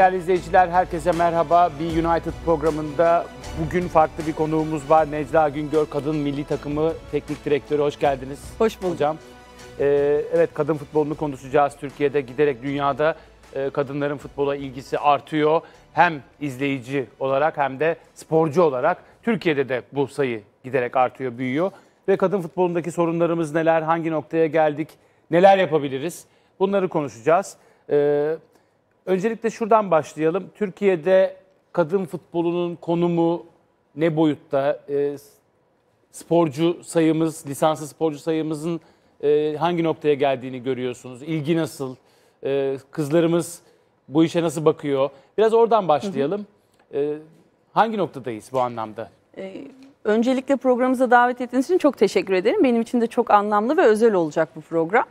Değerli izleyiciler herkese merhaba. Bir United programında bugün farklı bir konuğumuz var. Necla Güngör Kadın Milli Takımı Teknik Direktörü hoş geldiniz. Hoş bulduk. Hocam. Ee, evet kadın futbolunu konuşacağız. Türkiye'de giderek dünyada e, kadınların futbola ilgisi artıyor. Hem izleyici olarak hem de sporcu olarak Türkiye'de de bu sayı giderek artıyor, büyüyor. Ve kadın futbolundaki sorunlarımız neler, hangi noktaya geldik, neler yapabiliriz bunları konuşacağız. Ee, Öncelikle şuradan başlayalım. Türkiye'de kadın futbolunun konumu ne boyutta? E, sporcu sayımız, lisanslı sporcu sayımızın e, hangi noktaya geldiğini görüyorsunuz? İlgi nasıl? E, kızlarımız bu işe nasıl bakıyor? Biraz oradan başlayalım. Hı hı. E, hangi noktadayız bu anlamda? E, öncelikle programımıza davet ettiğiniz için çok teşekkür ederim. Benim için de çok anlamlı ve özel olacak bu program.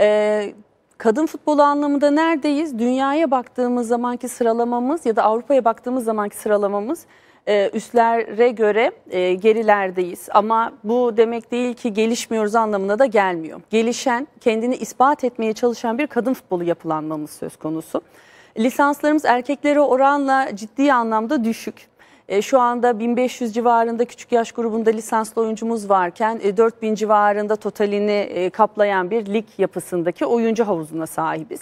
E, Kadın futbolu anlamında neredeyiz? Dünyaya baktığımız zamanki sıralamamız ya da Avrupa'ya baktığımız zamanki sıralamamız e, üstlere göre e, gerilerdeyiz. Ama bu demek değil ki gelişmiyoruz anlamına da gelmiyor. Gelişen, kendini ispat etmeye çalışan bir kadın futbolu yapılanmamız söz konusu. Lisanslarımız erkeklere oranla ciddi anlamda düşük. E, şu anda 1500 civarında küçük yaş grubunda lisanslı oyuncumuz varken 4000 e, civarında totalini e, kaplayan bir lig yapısındaki oyuncu havuzuna sahibiz.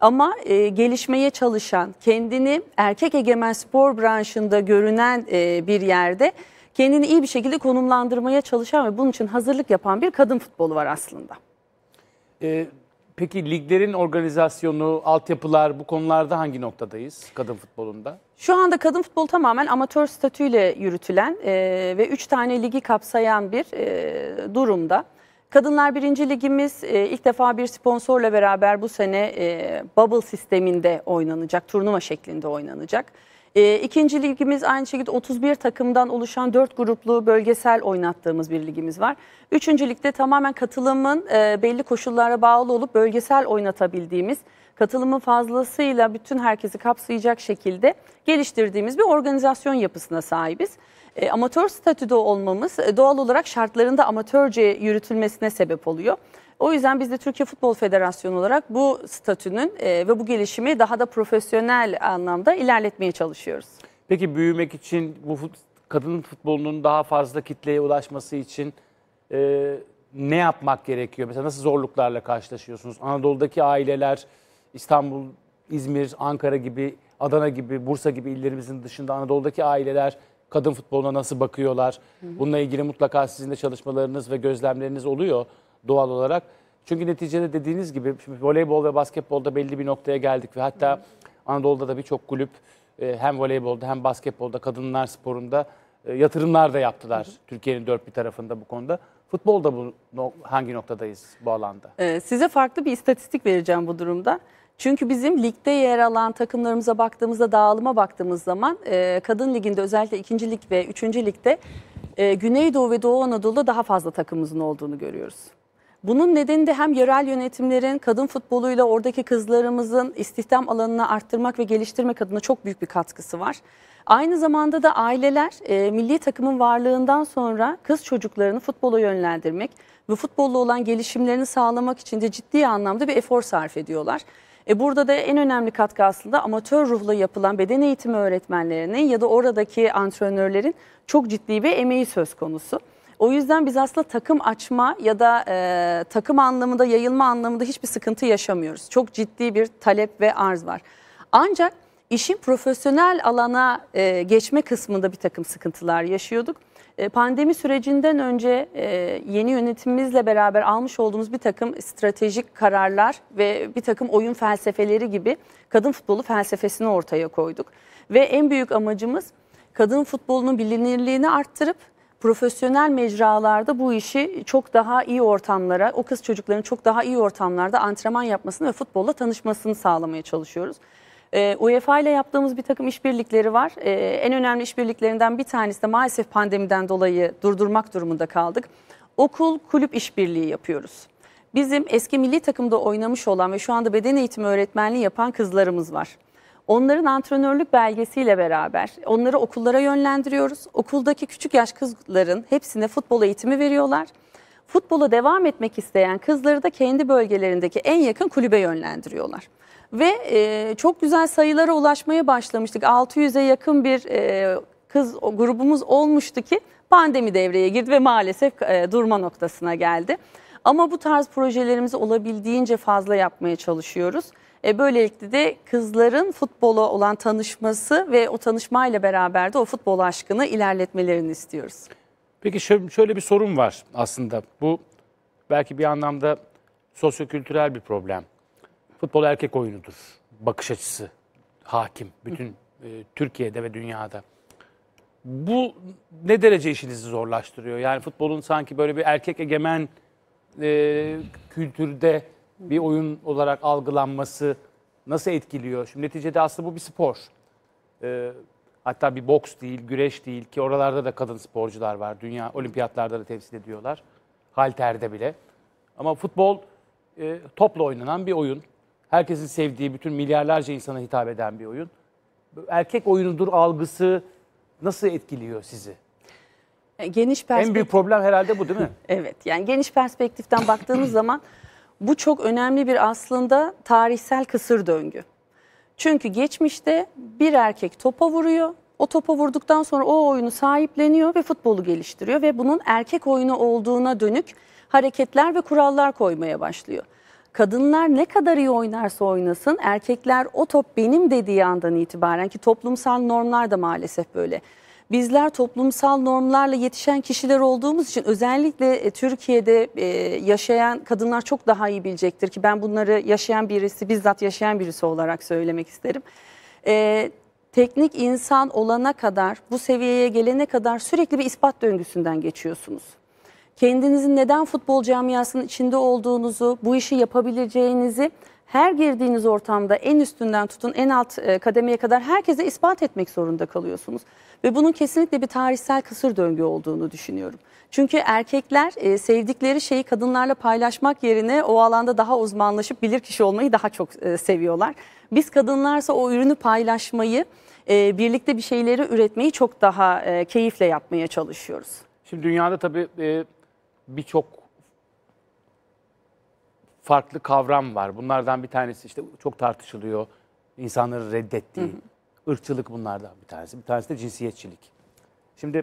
Ama e, gelişmeye çalışan, kendini erkek egemen spor branşında görünen e, bir yerde kendini iyi bir şekilde konumlandırmaya çalışan ve bunun için hazırlık yapan bir kadın futbolu var aslında. Evet Peki liglerin organizasyonu, altyapılar bu konularda hangi noktadayız kadın futbolunda? Şu anda kadın futbol tamamen amatör statüyle yürütülen e, ve 3 tane ligi kapsayan bir e, durumda. Kadınlar birinci Ligimiz e, ilk defa bir sponsorla beraber bu sene e, bubble sisteminde oynanacak, turnuva şeklinde oynanacak. E, ikinci ligimiz aynı şekilde 31 takımdan oluşan 4 gruplu bölgesel oynattığımız bir ligimiz var. Üçüncü ligde tamamen katılımın e, belli koşullara bağlı olup bölgesel oynatabildiğimiz, katılımın fazlasıyla bütün herkesi kapsayacak şekilde geliştirdiğimiz bir organizasyon yapısına sahibiz. E, amatör statüde olmamız e, doğal olarak şartlarında amatörce yürütülmesine sebep oluyor. O yüzden biz de Türkiye Futbol Federasyonu olarak bu statünün e, ve bu gelişimi daha da profesyonel anlamda ilerletmeye çalışıyoruz. Peki büyümek için bu fut, kadın futbolunun daha fazla kitleye ulaşması için e, ne yapmak gerekiyor? Mesela nasıl zorluklarla karşılaşıyorsunuz? Anadolu'daki aileler İstanbul, İzmir, Ankara gibi, Adana gibi, Bursa gibi illerimizin dışında Anadolu'daki aileler kadın futboluna nasıl bakıyorlar? Bununla ilgili mutlaka sizin de çalışmalarınız ve gözlemleriniz oluyor doğal olarak. Çünkü neticede dediğiniz gibi şimdi voleybol ve basketbolda belli bir noktaya geldik ve hatta Anadolu'da da birçok kulüp e, hem voleybolda hem basketbolda kadınlar sporunda e, yatırımlar da yaptılar Türkiye'nin dört bir tarafında bu konuda. Futbolda bu hangi noktadayız bu alanda? Ee, size farklı bir istatistik vereceğim bu durumda. Çünkü bizim ligde yer alan takımlarımıza baktığımızda, dağılıma baktığımız zaman e, kadın liginde özellikle ikinci lig ve üçüncü ligde e, Güneydoğu ve Doğu Anadolu'da daha fazla takımımızın olduğunu görüyoruz. Bunun nedeni de hem yerel yönetimlerin kadın futboluyla oradaki kızlarımızın istihdam alanını arttırmak ve geliştirmek adına çok büyük bir katkısı var. Aynı zamanda da aileler e, milli takımın varlığından sonra kız çocuklarını futbola yönlendirmek ve futbolla olan gelişimlerini sağlamak için de ciddi anlamda bir efor sarf ediyorlar. E burada da en önemli katkı aslında amatör ruhla yapılan beden eğitimi öğretmenlerinin ya da oradaki antrenörlerin çok ciddi bir emeği söz konusu. O yüzden biz aslında takım açma ya da e, takım anlamında yayılma anlamında hiçbir sıkıntı yaşamıyoruz. Çok ciddi bir talep ve arz var. Ancak işin profesyonel alana e, geçme kısmında bir takım sıkıntılar yaşıyorduk. E, pandemi sürecinden önce e, yeni yönetimimizle beraber almış olduğumuz bir takım stratejik kararlar ve bir takım oyun felsefeleri gibi kadın futbolu felsefesini ortaya koyduk. Ve en büyük amacımız kadın futbolunun bilinirliğini arttırıp profesyonel mecralarda bu işi çok daha iyi ortamlara, o kız çocukların çok daha iyi ortamlarda antrenman yapmasını ve futbolla tanışmasını sağlamaya çalışıyoruz. E, UEFA ile yaptığımız bir takım işbirlikleri var. E, en önemli işbirliklerinden bir tanesi de maalesef pandemiden dolayı durdurmak durumunda kaldık. Okul kulüp işbirliği yapıyoruz. Bizim eski milli takımda oynamış olan ve şu anda beden eğitimi öğretmenliği yapan kızlarımız var. Onların antrenörlük belgesiyle beraber onları okullara yönlendiriyoruz. Okuldaki küçük yaş kızların hepsine futbol eğitimi veriyorlar. Futbola devam etmek isteyen kızları da kendi bölgelerindeki en yakın kulübe yönlendiriyorlar. Ve e, çok güzel sayılara ulaşmaya başlamıştık. 600'e yakın bir e, kız grubumuz olmuştu ki pandemi devreye girdi ve maalesef e, durma noktasına geldi. Ama bu tarz projelerimizi olabildiğince fazla yapmaya çalışıyoruz. E, böylelikle de kızların futbola olan tanışması ve o tanışmayla beraber de o futbol aşkını ilerletmelerini istiyoruz. Peki şöyle bir sorun var aslında. Bu belki bir anlamda sosyokültürel bir problem. Futbol erkek oyunudur. Bakış açısı hakim bütün e, Türkiye'de ve dünyada. Bu ne derece işinizi zorlaştırıyor? Yani futbolun sanki böyle bir erkek egemen e, kültürde bir oyun olarak algılanması nasıl etkiliyor? Şimdi neticede aslında bu bir spor. Ee, hatta bir boks değil, güreş değil ki oralarda da kadın sporcular var. Dünya olimpiyatlarda da temsil ediyorlar. Halter'de bile. Ama futbol e, topla oynanan bir oyun. Herkesin sevdiği, bütün milyarlarca insana hitap eden bir oyun. Erkek oyunudur algısı nasıl etkiliyor sizi? E, geniş perspektif... En büyük problem herhalde bu değil mi? evet yani geniş perspektiften baktığınız zaman bu çok önemli bir aslında tarihsel kısır döngü. Çünkü geçmişte bir erkek topa vuruyor. O topa vurduktan sonra o oyunu sahipleniyor ve futbolu geliştiriyor ve bunun erkek oyunu olduğuna dönük hareketler ve kurallar koymaya başlıyor. Kadınlar ne kadar iyi oynarsa oynasın erkekler o top benim dediği andan itibaren ki toplumsal normlar da maalesef böyle bizler toplumsal normlarla yetişen kişiler olduğumuz için özellikle e, Türkiye'de e, yaşayan kadınlar çok daha iyi bilecektir ki ben bunları yaşayan birisi, bizzat yaşayan birisi olarak söylemek isterim. E, teknik insan olana kadar, bu seviyeye gelene kadar sürekli bir ispat döngüsünden geçiyorsunuz. Kendinizin neden futbol camiasının içinde olduğunuzu, bu işi yapabileceğinizi her girdiğiniz ortamda en üstünden tutun en alt e, kademeye kadar herkese ispat etmek zorunda kalıyorsunuz. Ve bunun kesinlikle bir tarihsel kısır döngü olduğunu düşünüyorum. Çünkü erkekler e, sevdikleri şeyi kadınlarla paylaşmak yerine o alanda daha uzmanlaşıp bilir kişi olmayı daha çok e, seviyorlar. Biz kadınlarsa o ürünü paylaşmayı, birlikte bir şeyleri üretmeyi çok daha keyifle yapmaya çalışıyoruz. Şimdi dünyada tabii birçok farklı kavram var. Bunlardan bir tanesi işte çok tartışılıyor. İnsanları reddettiği. Hı hı. Irkçılık bunlardan bir tanesi. Bir tanesi de cinsiyetçilik. Şimdi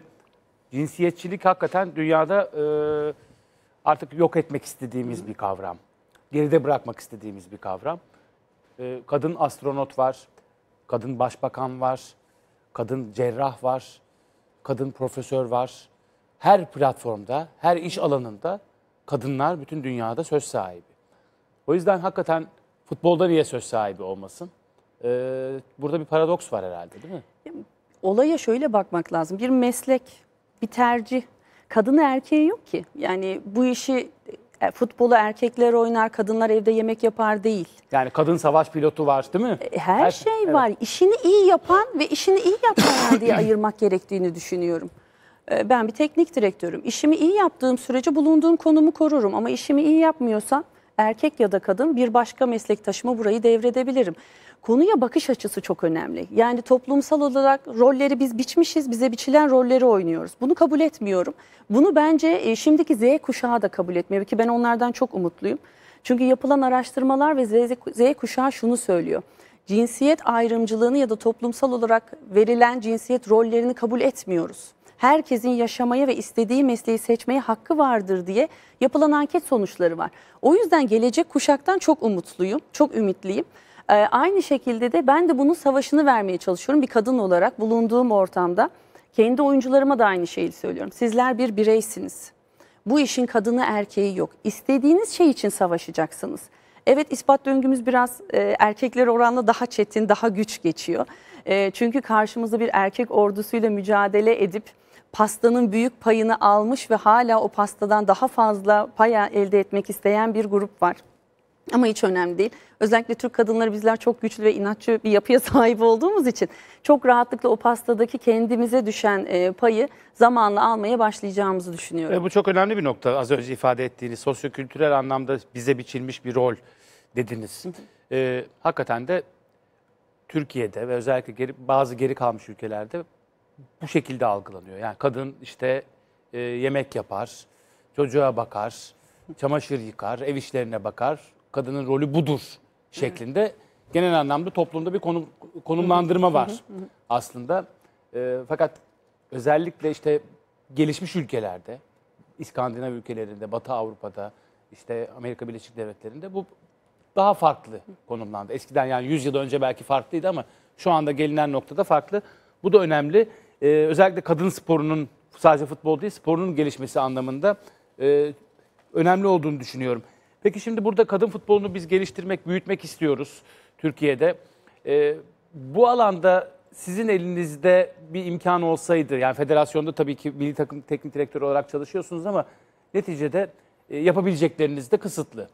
cinsiyetçilik hakikaten dünyada e, artık yok etmek istediğimiz hı hı. bir kavram. Geride bırakmak istediğimiz bir kavram. E, kadın astronot var. Kadın başbakan var. Kadın cerrah var. Kadın profesör var. Her platformda, her iş alanında kadınlar bütün dünyada söz sahibi. O yüzden hakikaten futbolda niye söz sahibi olmasın? Ee, burada bir paradoks var herhalde değil mi? Olaya şöyle bakmak lazım. Bir meslek, bir tercih. Kadın erkeği yok ki. Yani bu işi e, futbolu erkekler oynar, kadınlar evde yemek yapar değil. Yani kadın savaş pilotu var değil mi? E, her, Her şey evet. var. İşini iyi yapan ve işini iyi yapmayan diye ayırmak gerektiğini düşünüyorum. E, ben bir teknik direktörüm. İşimi iyi yaptığım sürece bulunduğum konumu korurum ama işimi iyi yapmıyorsam erkek ya da kadın bir başka meslektaşıma burayı devredebilirim. Konuya bakış açısı çok önemli. Yani toplumsal olarak rolleri biz biçmişiz, bize biçilen rolleri oynuyoruz. Bunu kabul etmiyorum. Bunu bence e, şimdiki Z kuşağı da kabul etmiyor ki ben onlardan çok umutluyum. Çünkü yapılan araştırmalar ve Z, Z kuşağı şunu söylüyor cinsiyet ayrımcılığını ya da toplumsal olarak verilen cinsiyet rollerini kabul etmiyoruz herkesin yaşamaya ve istediği mesleği seçmeye hakkı vardır diye yapılan anket sonuçları var. O yüzden gelecek kuşaktan çok umutluyum, çok ümitliyim. Ee, aynı şekilde de ben de bunun savaşını vermeye çalışıyorum bir kadın olarak bulunduğum ortamda. Kendi oyuncularıma da aynı şeyi söylüyorum. Sizler bir bireysiniz. Bu işin kadını erkeği yok. İstediğiniz şey için savaşacaksınız. Evet ispat döngümüz biraz e, erkeklere oranla daha çetin, daha güç geçiyor. E, çünkü karşımızda bir erkek ordusuyla mücadele edip pastanın büyük payını almış ve hala o pastadan daha fazla pay elde etmek isteyen bir grup var. Ama hiç önemli değil. Özellikle Türk kadınları bizler çok güçlü ve inatçı bir yapıya sahip olduğumuz için çok rahatlıkla o pastadaki kendimize düşen e, payı zamanla almaya başlayacağımızı düşünüyorum. E bu çok önemli bir nokta. Az önce ifade ettiğiniz sosyokültürel anlamda bize biçilmiş bir rol dediniz. E, hakikaten de Türkiye'de ve özellikle geri, bazı geri kalmış ülkelerde bu şekilde algılanıyor. Yani kadın işte e, yemek yapar, çocuğa bakar, çamaşır yıkar, ev işlerine bakar. Kadının rolü budur şeklinde genel anlamda toplumda bir konum, konumlandırma var aslında. E, fakat özellikle işte gelişmiş ülkelerde, İskandinav ülkelerinde, Batı Avrupa'da, işte Amerika Birleşik Devletleri'nde bu daha farklı konumlandı. Eskiden yani 100 yıl önce belki farklıydı ama şu anda gelinen noktada farklı. Bu da önemli e, özellikle kadın sporunun sadece futbol değil sporunun gelişmesi anlamında e, önemli olduğunu düşünüyorum. Peki şimdi burada kadın futbolunu biz geliştirmek, büyütmek istiyoruz Türkiye'de. E, bu alanda sizin elinizde bir imkan olsaydı, yani federasyonda tabii ki milli takım teknik direktörü olarak çalışıyorsunuz ama neticede e, yapabilecekleriniz de kısıtlı.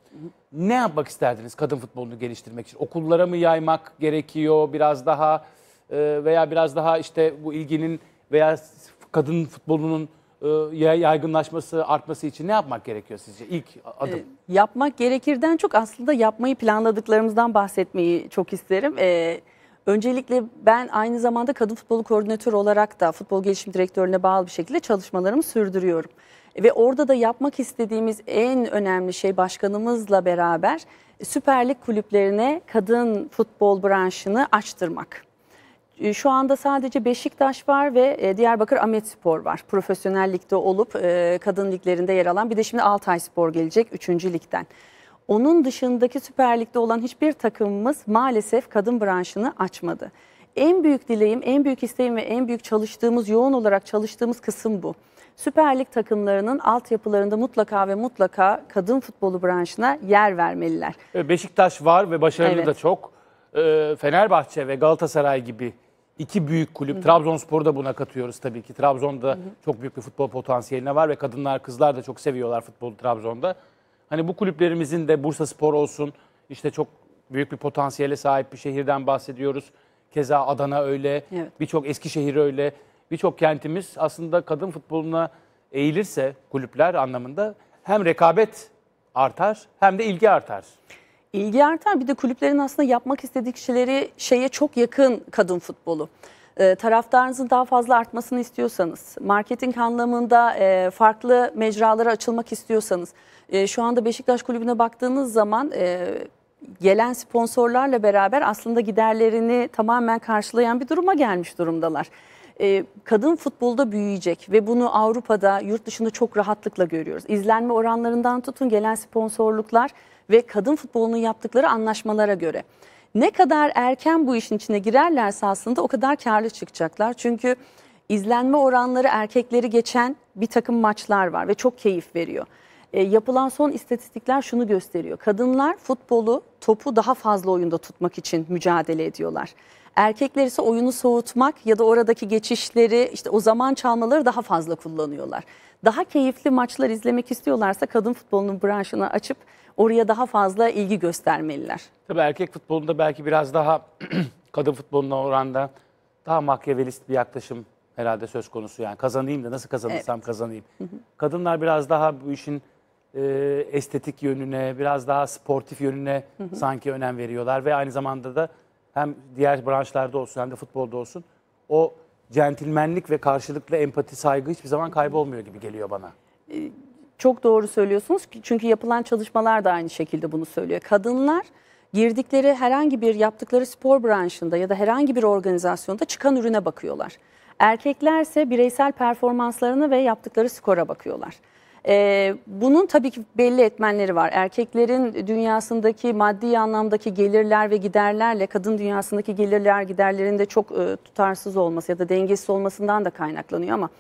Ne yapmak isterdiniz kadın futbolunu geliştirmek için? Okullara mı yaymak gerekiyor biraz daha? Ee, veya biraz daha işte bu ilginin veya kadın futbolunun e, yaygınlaşması, artması için ne yapmak gerekiyor sizce? ilk ee, adım. yapmak gerekirden çok aslında yapmayı planladıklarımızdan bahsetmeyi çok isterim. Ee, öncelikle ben aynı zamanda kadın futbolu koordinatörü olarak da futbol gelişim direktörüne bağlı bir şekilde çalışmalarımı sürdürüyorum. Ve orada da yapmak istediğimiz en önemli şey başkanımızla beraber Süper Lig kulüplerine kadın futbol branşını açtırmak. Ee, şu anda sadece Beşiktaş var ve e, Diyarbakır Ahmet Spor var. Profesyonel ligde olup e, kadın liglerinde yer alan. Bir de şimdi Altay Spor gelecek 3. ligden. Onun dışındaki Süper Lig'de olan hiçbir takımımız maalesef kadın branşını açmadı. En büyük dileğim, en büyük isteğim ve en büyük çalıştığımız, yoğun olarak çalıştığımız kısım bu. Süper Lig takımlarının altyapılarında mutlaka ve mutlaka kadın futbolu branşına yer vermeliler. E, Beşiktaş var ve başarılı evet. da çok. Fenerbahçe ve Galatasaray gibi iki büyük kulüp. Trabzonspor'u da buna katıyoruz tabii ki. Trabzon'da hı hı. çok büyük bir futbol potansiyeline var ve kadınlar kızlar da çok seviyorlar futbolu Trabzon'da. Hani bu kulüplerimizin de Bursa Spor olsun işte çok büyük bir potansiyele sahip bir şehirden bahsediyoruz. Keza Adana öyle, evet. birçok Eskişehir öyle, birçok kentimiz aslında kadın futboluna eğilirse kulüpler anlamında hem rekabet artar hem de ilgi artar. İlgi artar bir de kulüplerin aslında yapmak istediği kişileri şeye çok yakın kadın futbolu. E, taraftarınızın daha fazla artmasını istiyorsanız, marketing anlamında e, farklı mecralara açılmak istiyorsanız, e, şu anda Beşiktaş Kulübü'ne baktığınız zaman e, gelen sponsorlarla beraber aslında giderlerini tamamen karşılayan bir duruma gelmiş durumdalar. E, kadın futbolda büyüyecek ve bunu Avrupa'da, yurt dışında çok rahatlıkla görüyoruz. İzlenme oranlarından tutun gelen sponsorluklar ve kadın futbolunun yaptıkları anlaşmalara göre. Ne kadar erken bu işin içine girerlerse aslında o kadar karlı çıkacaklar. Çünkü izlenme oranları erkekleri geçen bir takım maçlar var ve çok keyif veriyor. E, yapılan son istatistikler şunu gösteriyor. Kadınlar futbolu, topu daha fazla oyunda tutmak için mücadele ediyorlar. Erkekler ise oyunu soğutmak ya da oradaki geçişleri, işte o zaman çalmaları daha fazla kullanıyorlar. Daha keyifli maçlar izlemek istiyorlarsa kadın futbolunun branşını açıp oraya daha fazla ilgi göstermeliler. Tabii erkek futbolunda belki biraz daha kadın futboluna oranda daha makyavelist bir yaklaşım herhalde söz konusu. Yani kazanayım da nasıl kazanırsam evet. kazanayım. Kadınlar biraz daha bu işin e, estetik yönüne, biraz daha sportif yönüne sanki önem veriyorlar. Ve aynı zamanda da hem diğer branşlarda olsun hem de futbolda olsun o centilmenlik ve karşılıklı empati, saygı hiçbir zaman kaybolmuyor gibi geliyor bana. E, çok doğru söylüyorsunuz çünkü yapılan çalışmalar da aynı şekilde bunu söylüyor. Kadınlar girdikleri herhangi bir yaptıkları spor branşında ya da herhangi bir organizasyonda çıkan ürüne bakıyorlar. Erkeklerse bireysel performanslarına ve yaptıkları skora bakıyorlar. Ee, bunun tabii ki belli etmenleri var. Erkeklerin dünyasındaki maddi anlamdaki gelirler ve giderlerle kadın dünyasındaki gelirler giderlerinde çok e, tutarsız olması ya da dengesiz olmasından da kaynaklanıyor ama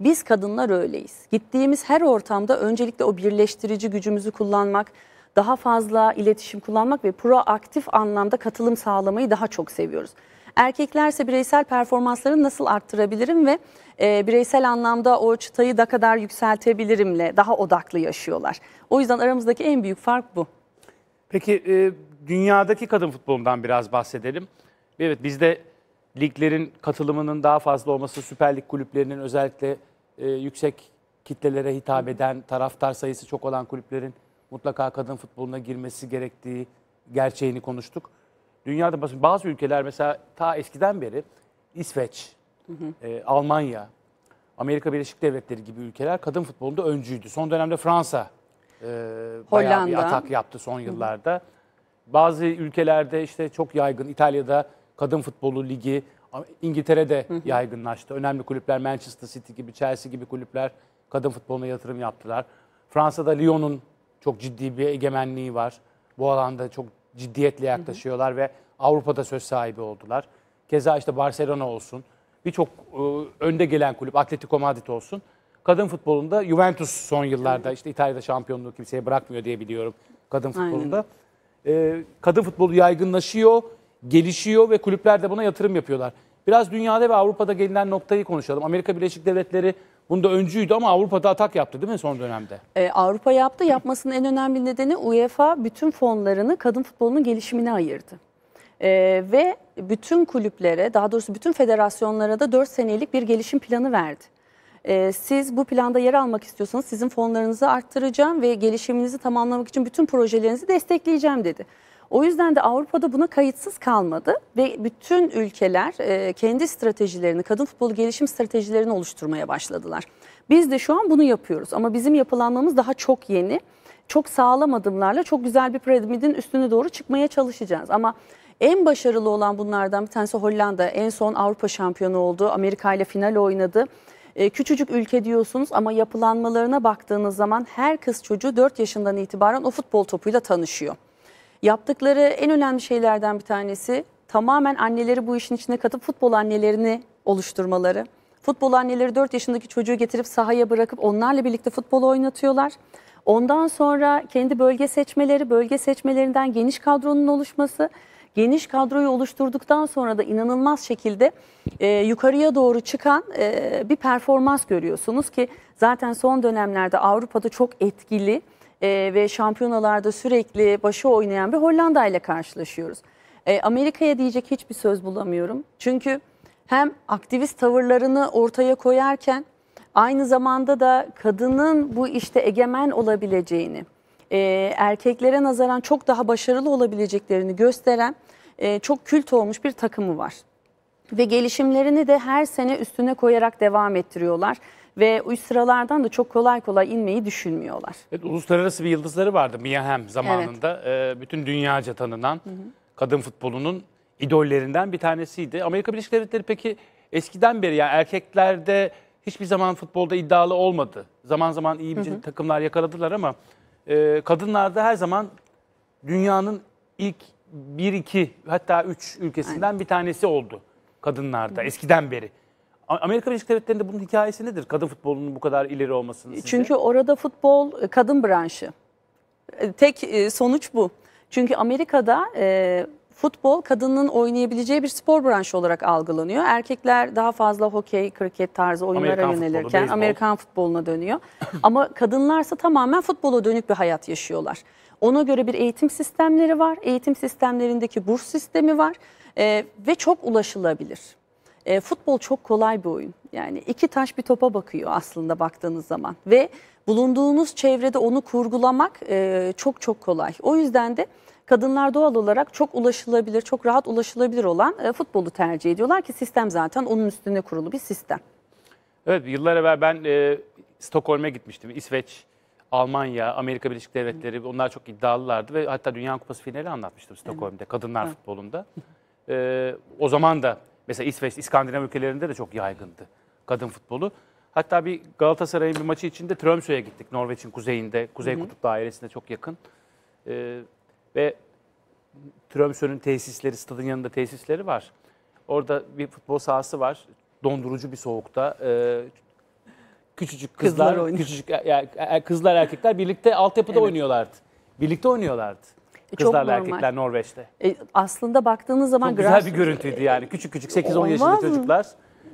biz kadınlar öyleyiz. Gittiğimiz her ortamda öncelikle o birleştirici gücümüzü kullanmak, daha fazla iletişim kullanmak ve proaktif anlamda katılım sağlamayı daha çok seviyoruz. Erkeklerse bireysel performanslarını nasıl arttırabilirim ve e, bireysel anlamda o çıtayı da kadar yükseltebilirimle daha odaklı yaşıyorlar. O yüzden aramızdaki en büyük fark bu. Peki e, dünyadaki kadın futbolundan biraz bahsedelim. Evet bizde liglerin katılımının daha fazla olması, Süper Lig kulüplerinin özellikle e, yüksek kitlelere hitap eden, taraftar sayısı çok olan kulüplerin mutlaka kadın futboluna girmesi gerektiği gerçeğini konuştuk. Dünyada bazı ülkeler mesela ta eskiden beri İsveç, hı hı. E, Almanya, Amerika Birleşik Devletleri gibi ülkeler kadın futbolunda öncüydü. Son dönemde Fransa e, bayağı bir atak yaptı son yıllarda. Hı hı. Bazı ülkelerde işte çok yaygın İtalya'da kadın futbolu ligi İngiltere'de hı hı. yaygınlaştı. Önemli kulüpler Manchester City gibi, Chelsea gibi kulüpler kadın futboluna yatırım yaptılar. Fransa'da Lyon'un çok ciddi bir egemenliği var. Bu alanda çok ciddiyetle yaklaşıyorlar hı hı. ve Avrupa'da söz sahibi oldular. Keza işte Barcelona olsun, birçok ıı, önde gelen kulüp Atletico Madrid olsun. Kadın futbolunda Juventus son yıllarda işte İtalya'da şampiyonluğu kimseye bırakmıyor diye biliyorum kadın futbolunda. Aynen. Ee, kadın futbolu yaygınlaşıyor gelişiyor ve kulüpler de buna yatırım yapıyorlar. Biraz dünyada ve Avrupa'da gelinen noktayı konuşalım. Amerika Birleşik Devletleri Bunda öncüydü ama Avrupa'da atak yaptı değil mi son dönemde? Ee, Avrupa yaptı. Yapmasının en önemli nedeni UEFA bütün fonlarını kadın futbolunun gelişimine ayırdı. Ee, ve bütün kulüplere, daha doğrusu bütün federasyonlara da 4 senelik bir gelişim planı verdi. Ee, siz bu planda yer almak istiyorsanız sizin fonlarınızı arttıracağım ve gelişiminizi tamamlamak için bütün projelerinizi destekleyeceğim dedi. O yüzden de Avrupa'da buna kayıtsız kalmadı ve bütün ülkeler e, kendi stratejilerini, kadın futbolu gelişim stratejilerini oluşturmaya başladılar. Biz de şu an bunu yapıyoruz ama bizim yapılanmamız daha çok yeni. Çok sağlam adımlarla çok güzel bir piramidin üstüne doğru çıkmaya çalışacağız. Ama en başarılı olan bunlardan bir tanesi Hollanda. En son Avrupa şampiyonu oldu. Amerika ile final oynadı. Ee, küçücük ülke diyorsunuz ama yapılanmalarına baktığınız zaman her kız çocuğu 4 yaşından itibaren o futbol topuyla tanışıyor. Yaptıkları en önemli şeylerden bir tanesi tamamen anneleri bu işin içine katıp futbol annelerini oluşturmaları. Futbol anneleri 4 yaşındaki çocuğu getirip sahaya bırakıp onlarla birlikte futbol oynatıyorlar. Ondan sonra kendi bölge seçmeleri, bölge seçmelerinden geniş kadronun oluşması, geniş kadroyu oluşturduktan sonra da inanılmaz şekilde e, yukarıya doğru çıkan e, bir performans görüyorsunuz ki zaten son dönemlerde Avrupa'da çok etkili e, ve şampiyonalarda sürekli başı oynayan bir Hollanda ile karşılaşıyoruz. E, Amerika'ya diyecek hiçbir söz bulamıyorum. Çünkü hem aktivist tavırlarını ortaya koyarken aynı zamanda da kadının bu işte egemen olabileceğini, e, erkeklere nazaran çok daha başarılı olabileceklerini gösteren e, çok kült olmuş bir takımı var. Ve gelişimlerini de her sene üstüne koyarak devam ettiriyorlar ve üst sıralardan da çok kolay kolay inmeyi düşünmüyorlar. Evet, uluslararası bir yıldızları vardı Mia Hamm zamanında. Evet. E, bütün dünyaca tanınan hı hı. kadın futbolunun idollerinden bir tanesiydi. Amerika Birleşik Devletleri peki eskiden beri yani erkeklerde hiçbir zaman futbolda iddialı olmadı. Zaman zaman iyi bir takımlar yakaladılar ama e, kadınlarda her zaman dünyanın ilk 1-2 hatta 3 ülkesinden Aynen. bir tanesi oldu kadınlarda Hı. eskiden beri. Amerika Birleşik Devletleri'nde bunun hikayesi nedir? Kadın futbolunun bu kadar ileri olmasının sizce? Çünkü orada futbol e, kadın branşı. E, tek e, sonuç bu. Çünkü Amerika'da futbol kadının oynayabileceği bir spor branşı olarak algılanıyor. Erkekler daha fazla hokey, kriket tarzı oyunlara Amerikan yönelirken futbolu, Amerikan futboluna dönüyor. Ama kadınlarsa tamamen futbola dönük bir hayat yaşıyorlar. Ona göre bir eğitim sistemleri var. Eğitim sistemlerindeki burs sistemi var. E, ve çok ulaşılabilir. E, futbol çok kolay bir oyun. Yani iki taş bir topa bakıyor aslında baktığınız zaman. Ve bulunduğunuz çevrede onu kurgulamak e, çok çok kolay. O yüzden de kadınlar doğal olarak çok ulaşılabilir, çok rahat ulaşılabilir olan e, futbolu tercih ediyorlar ki sistem zaten onun üstüne kurulu bir sistem. Evet yıllar evvel ben e, Stockholm'e gitmiştim. İsveç, Almanya, Amerika Birleşik Devletleri onlar çok iddialılardı ve hatta Dünya Kupası finali anlatmıştım Stockholm'de evet. kadınlar evet. futbolunda. E, o zaman da Mesela İsveç, İskandinav ülkelerinde de çok yaygındı kadın futbolu. Hatta bir Galatasaray'ın bir maçı içinde Tromsø'ye gittik. Norveç'in kuzeyinde, Kuzey Hı-hı. Kutup Dairesi'ne çok yakın. Ee, ve Tromsø'nün tesisleri, stadın yanında tesisleri var. Orada bir futbol sahası var. Dondurucu bir soğukta. Ee, küçücük kızlar, kızlar küçücük yani kızlar erkekler birlikte altyapıda evet. oynuyorlardı. Birlikte oynuyorlardı. E, Kızlarla Çok erkekler Norveç'te. E, aslında baktığınız zaman... Çok güzel graf... bir görüntüydü yani. Küçük küçük 8-10 yaşındaki çocuklar.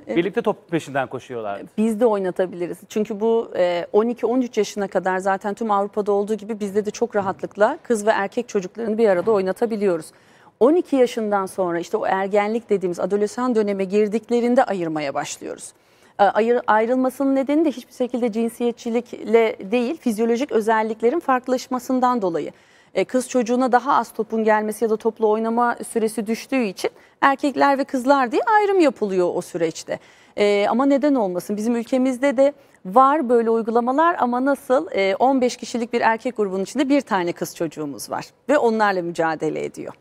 E, Birlikte top peşinden koşuyorlar. E, biz de oynatabiliriz. Çünkü bu 12-13 yaşına kadar zaten tüm Avrupa'da olduğu gibi bizde de çok rahatlıkla kız ve erkek çocuklarını bir arada oynatabiliyoruz. 12 yaşından sonra işte o ergenlik dediğimiz adolesan döneme girdiklerinde ayırmaya başlıyoruz. Ayır, ayrılmasının nedeni de hiçbir şekilde cinsiyetçilikle değil, fizyolojik özelliklerin farklılaşmasından dolayı. E, kız çocuğuna daha az topun gelmesi ya da topla oynama süresi düştüğü için erkekler ve kızlar diye ayrım yapılıyor o süreçte. E, ama neden olmasın? Bizim ülkemizde de var böyle uygulamalar ama nasıl? 15 e, kişilik bir erkek grubunun içinde bir tane kız çocuğumuz var ve onlarla mücadele ediyor.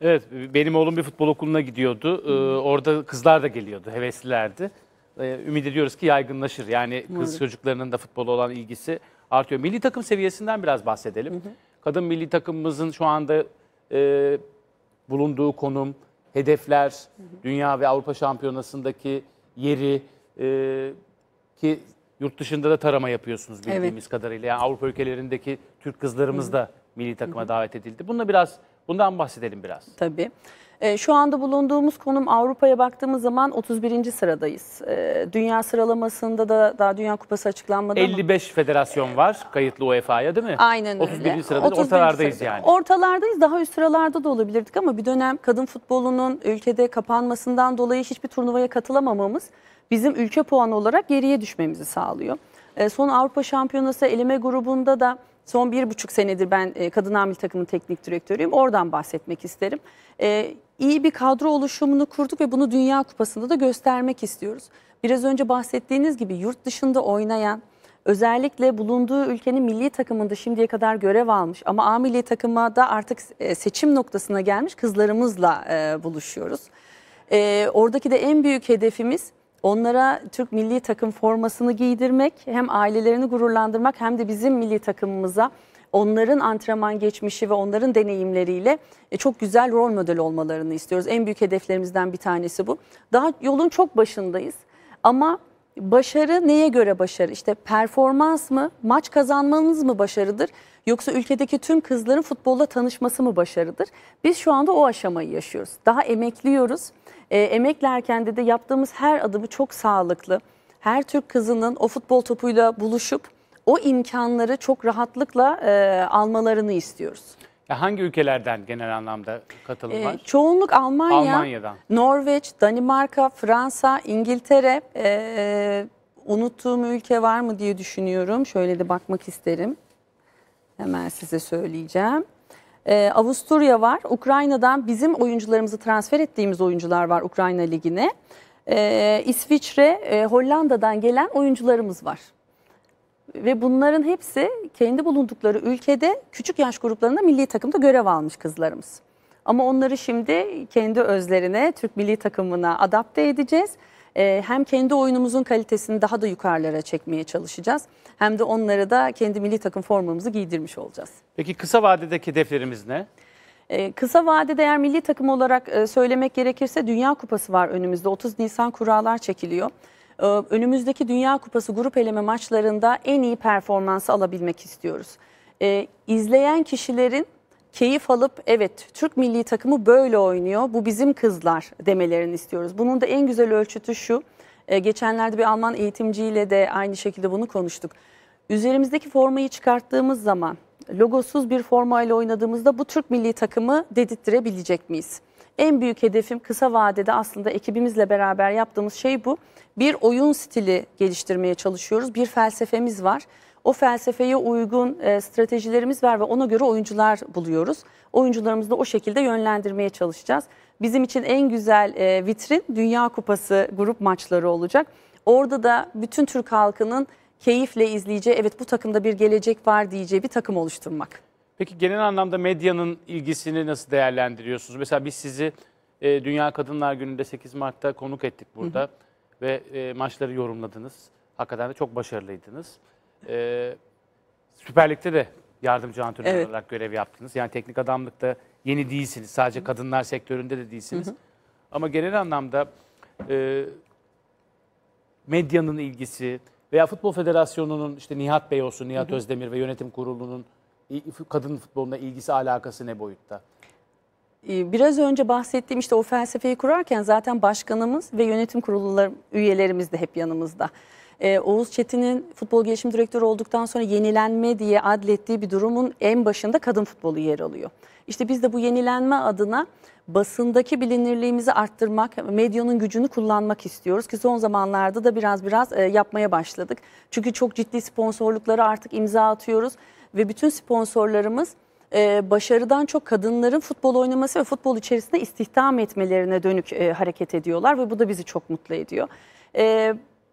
Evet, benim oğlum bir futbol okuluna gidiyordu. Ee, orada kızlar da geliyordu, heveslilerdi. Ee, ümit ediyoruz ki yaygınlaşır. Yani kız Hı. çocuklarının da futbola olan ilgisi artıyor. Milli takım seviyesinden biraz bahsedelim. Hı hı kadın milli takımımızın şu anda e, bulunduğu konum, hedefler, hı hı. dünya ve Avrupa şampiyonasındaki yeri e, ki yurt dışında da tarama yapıyorsunuz bildiğimiz evet. kadarıyla. Yani Avrupa ülkelerindeki Türk kızlarımız hı hı. da milli takıma hı hı. davet edildi. Bunu biraz bundan bahsedelim biraz. Tabii. E, şu anda bulunduğumuz konum Avrupa'ya baktığımız zaman 31. sıradayız. Ee, dünya sıralamasında da daha Dünya Kupası açıklanmadı 55 ama. federasyon var kayıtlı UEFA'ya değil mi? Aynen 31. öyle. 31. sırada ortalardayız yani. Ortalardayız daha üst sıralarda da olabilirdik ama bir dönem kadın futbolunun ülkede kapanmasından dolayı hiçbir turnuvaya katılamamamız bizim ülke puanı olarak geriye düşmemizi sağlıyor. Ee, son Avrupa Şampiyonası eleme grubunda da Son bir buçuk senedir ben e, kadın hamile takımın teknik direktörüyüm. Oradan bahsetmek isterim. E, iyi bir kadro oluşumunu kurduk ve bunu Dünya Kupası'nda da göstermek istiyoruz. Biraz önce bahsettiğiniz gibi yurt dışında oynayan, özellikle bulunduğu ülkenin milli takımında şimdiye kadar görev almış ama amili takıma da artık e, seçim noktasına gelmiş kızlarımızla e, buluşuyoruz. E, oradaki de en büyük hedefimiz onlara Türk milli takım formasını giydirmek hem ailelerini gururlandırmak hem de bizim milli takımımıza onların antrenman geçmişi ve onların deneyimleriyle e, çok güzel rol model olmalarını istiyoruz. En büyük hedeflerimizden bir tanesi bu. Daha yolun çok başındayız ama başarı neye göre başarı? İşte performans mı, maç kazanmanız mı başarıdır yoksa ülkedeki tüm kızların futbolla tanışması mı başarıdır? Biz şu anda o aşamayı yaşıyoruz. Daha emekliyoruz e, emeklerken de, yaptığımız her adımı çok sağlıklı. Her Türk kızının o futbol topuyla buluşup o imkanları çok rahatlıkla e, almalarını istiyoruz. Ya hangi ülkelerden genel anlamda katılım ee, var? Çoğunluk Almanya, Almanya'dan. Norveç, Danimarka, Fransa, İngiltere. E, unuttuğum ülke var mı diye düşünüyorum. Şöyle de bakmak isterim. Hemen size söyleyeceğim. Ee, Avusturya var. Ukrayna'dan bizim oyuncularımızı transfer ettiğimiz oyuncular var Ukrayna Ligi'ne. Ee, İsviçre, e, Hollanda'dan gelen oyuncularımız var. Ve bunların hepsi kendi bulundukları ülkede küçük yaş gruplarında milli takımda görev almış kızlarımız. Ama onları şimdi kendi özlerine, Türk milli takımına adapte edeceğiz. Ee, hem kendi oyunumuzun kalitesini daha da yukarılara çekmeye çalışacağız. Hem de onlara da kendi milli takım formamızı giydirmiş olacağız. Peki kısa vadedeki hedeflerimiz ne? Ee, kısa vadede eğer milli takım olarak e, söylemek gerekirse Dünya Kupası var önümüzde. 30 Nisan kurallar çekiliyor. Ee, önümüzdeki Dünya Kupası grup eleme maçlarında en iyi performansı alabilmek istiyoruz. Ee, izleyen kişilerin keyif alıp evet Türk milli takımı böyle oynuyor bu bizim kızlar demelerini istiyoruz. Bunun da en güzel ölçütü şu e, geçenlerde bir Alman eğitimciyle de aynı şekilde bunu konuştuk. Üzerimizdeki formayı çıkarttığımız zaman logosuz bir formayla oynadığımızda bu Türk milli takımı dedirttirebilecek miyiz? En büyük hedefim kısa vadede aslında ekibimizle beraber yaptığımız şey bu. Bir oyun stili geliştirmeye çalışıyoruz. Bir felsefemiz var o felsefeye uygun e, stratejilerimiz var ve ona göre oyuncular buluyoruz. Oyuncularımızı da o şekilde yönlendirmeye çalışacağız. Bizim için en güzel e, vitrin Dünya Kupası grup maçları olacak. Orada da bütün Türk halkının keyifle izleyeceği, evet bu takımda bir gelecek var diyeceği bir takım oluşturmak. Peki genel anlamda medyanın ilgisini nasıl değerlendiriyorsunuz? Mesela biz sizi e, Dünya Kadınlar Günü'nde 8 Mart'ta konuk ettik burada hı hı. ve e, maçları yorumladınız. Hakikaten de çok başarılıydınız. E, Süper Lig'de de yardımcı antrenör Evet. olarak görev yaptınız. Yani teknik adamlıkta yeni değilsiniz. Sadece kadınlar sektöründe de değilsiniz. Ama genel anlamda e, medyanın ilgisi veya Futbol Federasyonu'nun işte Nihat Bey olsun, Nihat Özdemir ve yönetim kurulunun kadın futboluna ilgisi alakası ne boyutta? Ee, biraz önce bahsettiğim işte o felsefeyi kurarken zaten başkanımız ve yönetim kurulları üyelerimiz de hep yanımızda e, Oğuz Çetin'in futbol gelişim direktörü olduktan sonra yenilenme diye adlettiği bir durumun en başında kadın futbolu yer alıyor. İşte biz de bu yenilenme adına basındaki bilinirliğimizi arttırmak, medyanın gücünü kullanmak istiyoruz ki son zamanlarda da biraz biraz e, yapmaya başladık. Çünkü çok ciddi sponsorlukları artık imza atıyoruz ve bütün sponsorlarımız e, başarıdan çok kadınların futbol oynaması ve futbol içerisinde istihdam etmelerine dönük e, hareket ediyorlar ve bu da bizi çok mutlu ediyor.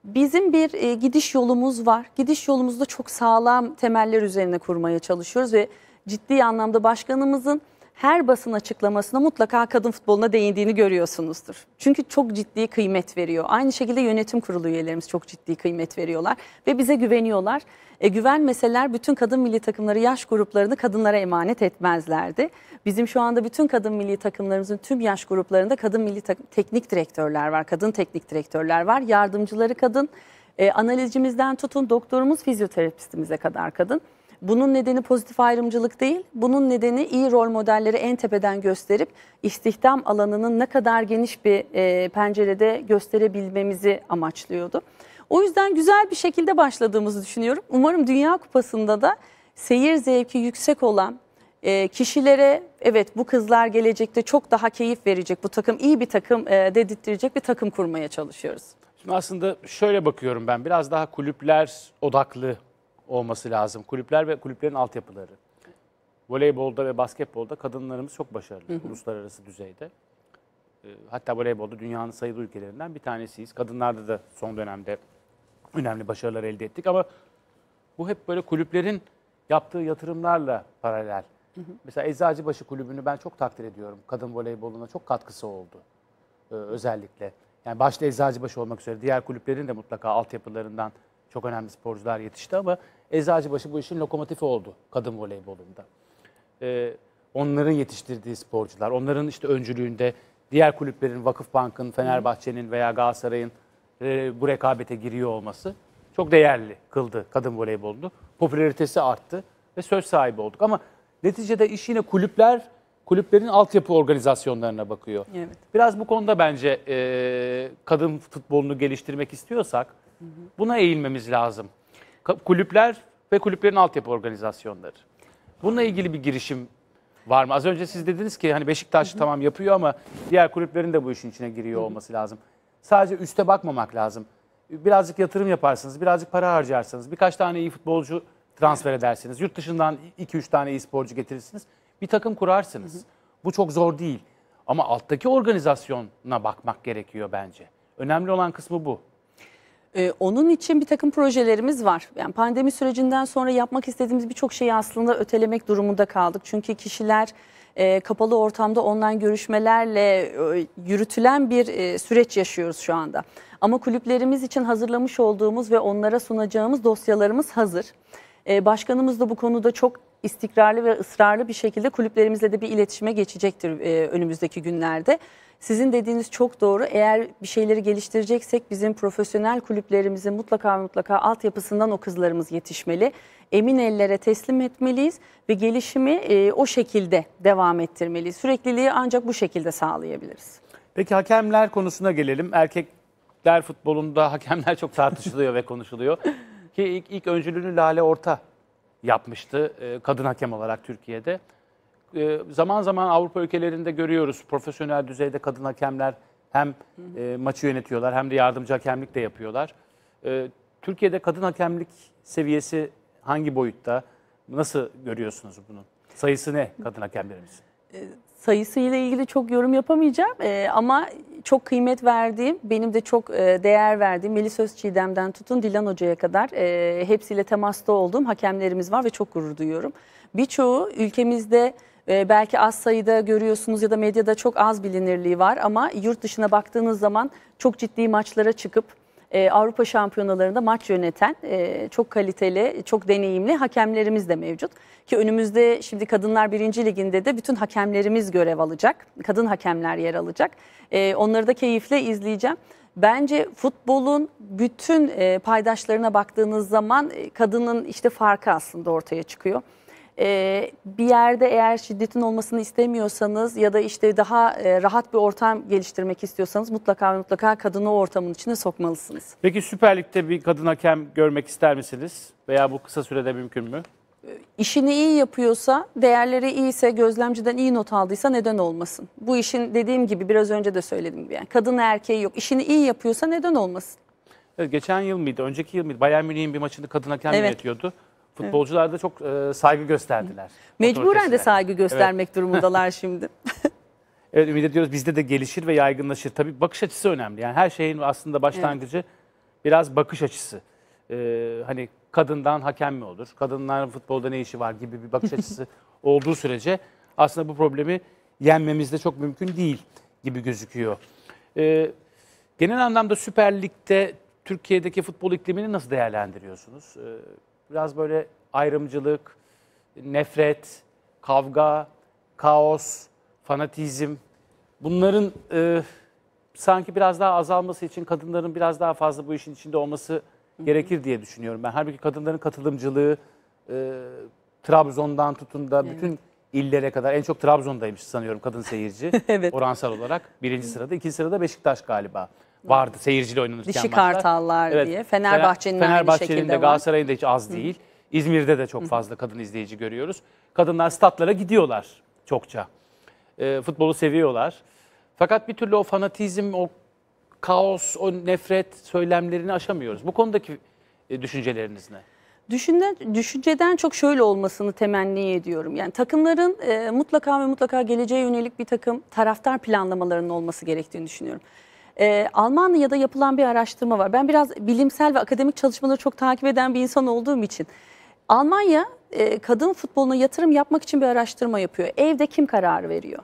Bizim bir e, gidiş yolumuz var. Gidiş yolumuzda çok sağlam temeller üzerine kurmaya çalışıyoruz ve ciddi anlamda başkanımızın her basın açıklamasına mutlaka kadın futboluna değindiğini görüyorsunuzdur. Çünkü çok ciddi kıymet veriyor. Aynı şekilde yönetim kurulu üyelerimiz çok ciddi kıymet veriyorlar ve bize güveniyorlar. E, güvenmeseler bütün kadın milli takımları yaş gruplarını kadınlara emanet etmezlerdi. Bizim şu anda bütün kadın milli takımlarımızın tüm yaş gruplarında kadın milli teknik direktörler var, kadın teknik direktörler var, yardımcıları kadın. E, analizcimizden tutun doktorumuz fizyoterapistimize kadar kadın. Bunun nedeni pozitif ayrımcılık değil, bunun nedeni iyi rol modelleri en tepeden gösterip istihdam alanının ne kadar geniş bir e, pencerede gösterebilmemizi amaçlıyordu. O yüzden güzel bir şekilde başladığımızı düşünüyorum. Umarım Dünya Kupası'nda da seyir zevki yüksek olan e, kişilere evet bu kızlar gelecekte çok daha keyif verecek, bu takım iyi bir takım e, dedirttirecek bir takım kurmaya çalışıyoruz. aslında şöyle bakıyorum ben biraz daha kulüpler odaklı olması lazım. Kulüpler ve kulüplerin altyapıları. Voleybolda ve basketbolda kadınlarımız çok başarılı hı hı. uluslararası düzeyde. Ee, hatta voleybolda dünyanın sayılı ülkelerinden bir tanesiyiz. Kadınlarda da son dönemde önemli başarılar elde ettik ama bu hep böyle kulüplerin yaptığı yatırımlarla paralel. Hı hı. Mesela Eczacıbaşı Kulübü'nü ben çok takdir ediyorum. Kadın voleyboluna çok katkısı oldu ee, özellikle. Yani başta Eczacıbaşı olmak üzere diğer kulüplerin de mutlaka altyapılarından çok önemli sporcular yetişti ama Eczacıbaşı bu işin lokomotifi oldu kadın voleybolunda. Ee, onların yetiştirdiği sporcular, onların işte öncülüğünde diğer kulüplerin, Vakıfbank'ın, Fenerbahçe'nin veya Galatasaray'ın e, bu rekabete giriyor olması çok değerli kıldı kadın voleybolunu. Popülaritesi arttı ve söz sahibi olduk. Ama neticede iş yine kulüpler, kulüplerin altyapı organizasyonlarına bakıyor. Evet. Biraz bu konuda bence e, kadın futbolunu geliştirmek istiyorsak hı hı. buna eğilmemiz lazım kulüpler ve kulüplerin altyapı organizasyonları. Bununla ilgili bir girişim var mı? Az önce siz dediniz ki hani Beşiktaş hı hı. tamam yapıyor ama diğer kulüplerin de bu işin içine giriyor hı hı. olması lazım. Sadece üste bakmamak lazım. Birazcık yatırım yaparsınız, birazcık para harcarsanız, birkaç tane iyi futbolcu transfer edersiniz. Yurt dışından 2-3 tane iyi sporcu getirirsiniz. Bir takım kurarsınız. Hı hı. Bu çok zor değil. Ama alttaki organizasyona bakmak gerekiyor bence. Önemli olan kısmı bu. Ee, onun için bir takım projelerimiz var. Yani pandemi sürecinden sonra yapmak istediğimiz birçok şeyi aslında ötelemek durumunda kaldık. Çünkü kişiler e, kapalı ortamda online görüşmelerle e, yürütülen bir e, süreç yaşıyoruz şu anda. Ama kulüplerimiz için hazırlamış olduğumuz ve onlara sunacağımız dosyalarımız hazır. E, başkanımız da bu konuda çok istikrarlı ve ısrarlı bir şekilde kulüplerimizle de bir iletişime geçecektir e, önümüzdeki günlerde. Sizin dediğiniz çok doğru. Eğer bir şeyleri geliştireceksek bizim profesyonel kulüplerimizin mutlaka mutlaka altyapısından o kızlarımız yetişmeli. Emin ellere teslim etmeliyiz ve gelişimi e, o şekilde devam ettirmeliyiz. Sürekliliği ancak bu şekilde sağlayabiliriz. Peki hakemler konusuna gelelim. Erkekler futbolunda hakemler çok tartışılıyor ve konuşuluyor. Ki ilk, ilk öncülüğünü Lale Orta yapmıştı e, kadın hakem olarak Türkiye'de. E, zaman zaman Avrupa ülkelerinde görüyoruz profesyonel düzeyde kadın hakemler hem hı e, hı. maçı yönetiyorlar hem de yardımcı hakemlik de yapıyorlar. E, Türkiye'de kadın hakemlik seviyesi hangi boyutta? Nasıl görüyorsunuz bunu? Sayısı ne kadın hakemlerimiz? Sayısıyla ilgili çok yorum yapamayacağım ama çok kıymet verdiğim, benim de çok değer verdiğim Melis Özçiğdem'den tutun Dilan Hoca'ya kadar e, hepsiyle temasta olduğum hakemlerimiz var ve çok gurur duyuyorum. Birçoğu ülkemizde ee, belki az sayıda görüyorsunuz ya da medyada çok az bilinirliği var ama yurt dışına baktığınız zaman çok ciddi maçlara çıkıp e, Avrupa şampiyonalarında maç yöneten e, çok kaliteli, çok deneyimli hakemlerimiz de mevcut. Ki önümüzde şimdi Kadınlar Birinci Ligi'nde de bütün hakemlerimiz görev alacak. Kadın hakemler yer alacak. E, onları da keyifle izleyeceğim. Bence futbolun bütün paydaşlarına baktığınız zaman kadının işte farkı aslında ortaya çıkıyor e, bir yerde eğer şiddetin olmasını istemiyorsanız ya da işte daha e, rahat bir ortam geliştirmek istiyorsanız mutlaka mutlaka kadını o ortamın içine sokmalısınız. Peki Süper Lig'de bir kadın hakem görmek ister misiniz? Veya bu kısa sürede mümkün mü? Ee, işini iyi yapıyorsa, değerleri iyiyse, gözlemciden iyi not aldıysa neden olmasın? Bu işin dediğim gibi biraz önce de söyledim gibi yani kadın erkeği yok. İşini iyi yapıyorsa neden olmasın? Evet, geçen yıl mıydı, önceki yıl mıydı? Bayern Münih'in bir maçını kadın hakem evet. yönetiyordu. Futbolcular da çok e, saygı gösterdiler. Mecburen de saygı göstermek durumundalar şimdi. Evet ümit ediyoruz bizde de gelişir ve yaygınlaşır. Tabii bakış açısı önemli. Yani her şeyin aslında başlangıcı biraz bakış açısı. Ee, hani kadından hakem mi olur? Kadınların futbolda ne işi var gibi bir bakış açısı olduğu sürece aslında bu problemi yenmemiz de çok mümkün değil gibi gözüküyor. Ee, genel anlamda Süper Lig'de Türkiye'deki futbol iklimini nasıl değerlendiriyorsunuz? Ee, biraz böyle ayrımcılık, nefret, kavga, kaos, fanatizm bunların e, sanki biraz daha azalması için kadınların biraz daha fazla bu işin içinde olması gerekir diye düşünüyorum ben. Halbuki kadınların katılımcılığı e, Trabzon'dan tutun da bütün evet. illere kadar en çok Trabzon'daymış sanıyorum kadın seyirci evet. oransal olarak. Birinci sırada, ikinci sırada Beşiktaş galiba vardı seyircili oynanırken Dişi maçlar. Kartallar evet. diye. Fenerbahçe'nin Fener, aynı şekilde de Galatasaray'ın da hiç az değil. İzmir'de de çok Hı. fazla kadın izleyici görüyoruz. Kadınlar statlara gidiyorlar çokça. E, futbolu seviyorlar. Fakat bir türlü o fanatizm, o kaos, o nefret söylemlerini aşamıyoruz. Bu konudaki e, düşünceleriniz ne? Düşünden, düşünceden çok şöyle olmasını temenni ediyorum. Yani takımların e, mutlaka ve mutlaka geleceğe yönelik bir takım taraftar planlamalarının olması gerektiğini düşünüyorum. E, ee, Almanya'da yapılan bir araştırma var. Ben biraz bilimsel ve akademik çalışmaları çok takip eden bir insan olduğum için. Almanya e, kadın futboluna yatırım yapmak için bir araştırma yapıyor. Evde kim karar veriyor?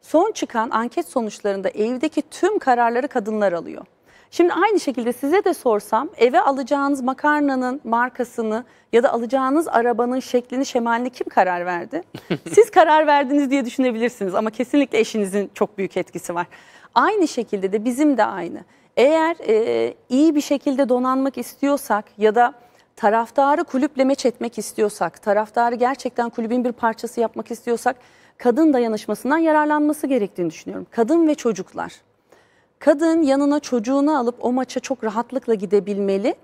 Son çıkan anket sonuçlarında evdeki tüm kararları kadınlar alıyor. Şimdi aynı şekilde size de sorsam eve alacağınız makarnanın markasını ya da alacağınız arabanın şeklini şemalini kim karar verdi? Siz karar verdiniz diye düşünebilirsiniz ama kesinlikle eşinizin çok büyük etkisi var. Aynı şekilde de bizim de aynı. Eğer e, iyi bir şekilde donanmak istiyorsak ya da taraftarı kulüpleme çetmek istiyorsak, taraftarı gerçekten kulübün bir parçası yapmak istiyorsak kadın dayanışmasından yararlanması gerektiğini düşünüyorum. Kadın ve çocuklar. Kadın yanına çocuğunu alıp o maça çok rahatlıkla gidebilmeli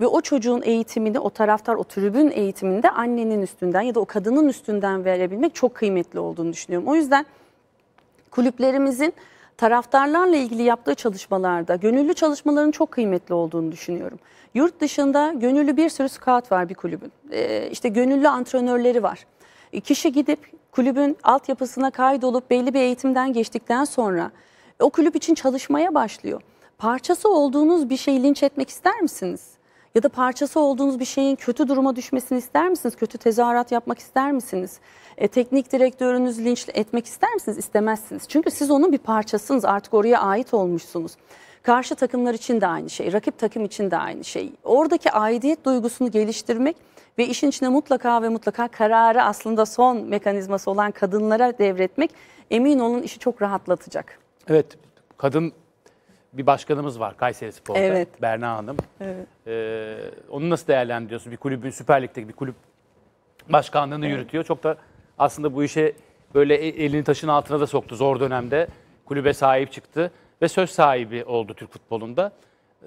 ve o çocuğun eğitimini o taraftar o tribün eğitiminde annenin üstünden ya da o kadının üstünden verebilmek çok kıymetli olduğunu düşünüyorum. O yüzden kulüplerimizin taraftarlarla ilgili yaptığı çalışmalarda gönüllü çalışmaların çok kıymetli olduğunu düşünüyorum. Yurt dışında gönüllü bir sürü scout var bir kulübün. Ee, işte gönüllü antrenörleri var. E, kişi gidip kulübün altyapısına kaydolup belli bir eğitimden geçtikten sonra o kulüp için çalışmaya başlıyor. Parçası olduğunuz bir şeyi linç etmek ister misiniz? Ya da parçası olduğunuz bir şeyin kötü duruma düşmesini ister misiniz? Kötü tezahürat yapmak ister misiniz? E, teknik direktörünüzü linç etmek ister misiniz? İstemezsiniz. Çünkü siz onun bir parçasınız. Artık oraya ait olmuşsunuz. Karşı takımlar için de aynı şey, rakip takım için de aynı şey. Oradaki aidiyet duygusunu geliştirmek ve işin içine mutlaka ve mutlaka kararı aslında son mekanizması olan kadınlara devretmek emin olun işi çok rahatlatacak. Evet, kadın bir başkanımız var Kayseri Spor'da evet. Berna Hanım. Evet. Ee, onu nasıl değerlendiriyorsun? Bir kulübün Süper Lig'deki bir kulüp başkanlığını evet. yürütüyor. Çok da aslında bu işe böyle e, elini taşın altına da soktu zor dönemde. Kulübe sahip çıktı ve söz sahibi oldu Türk futbolunda.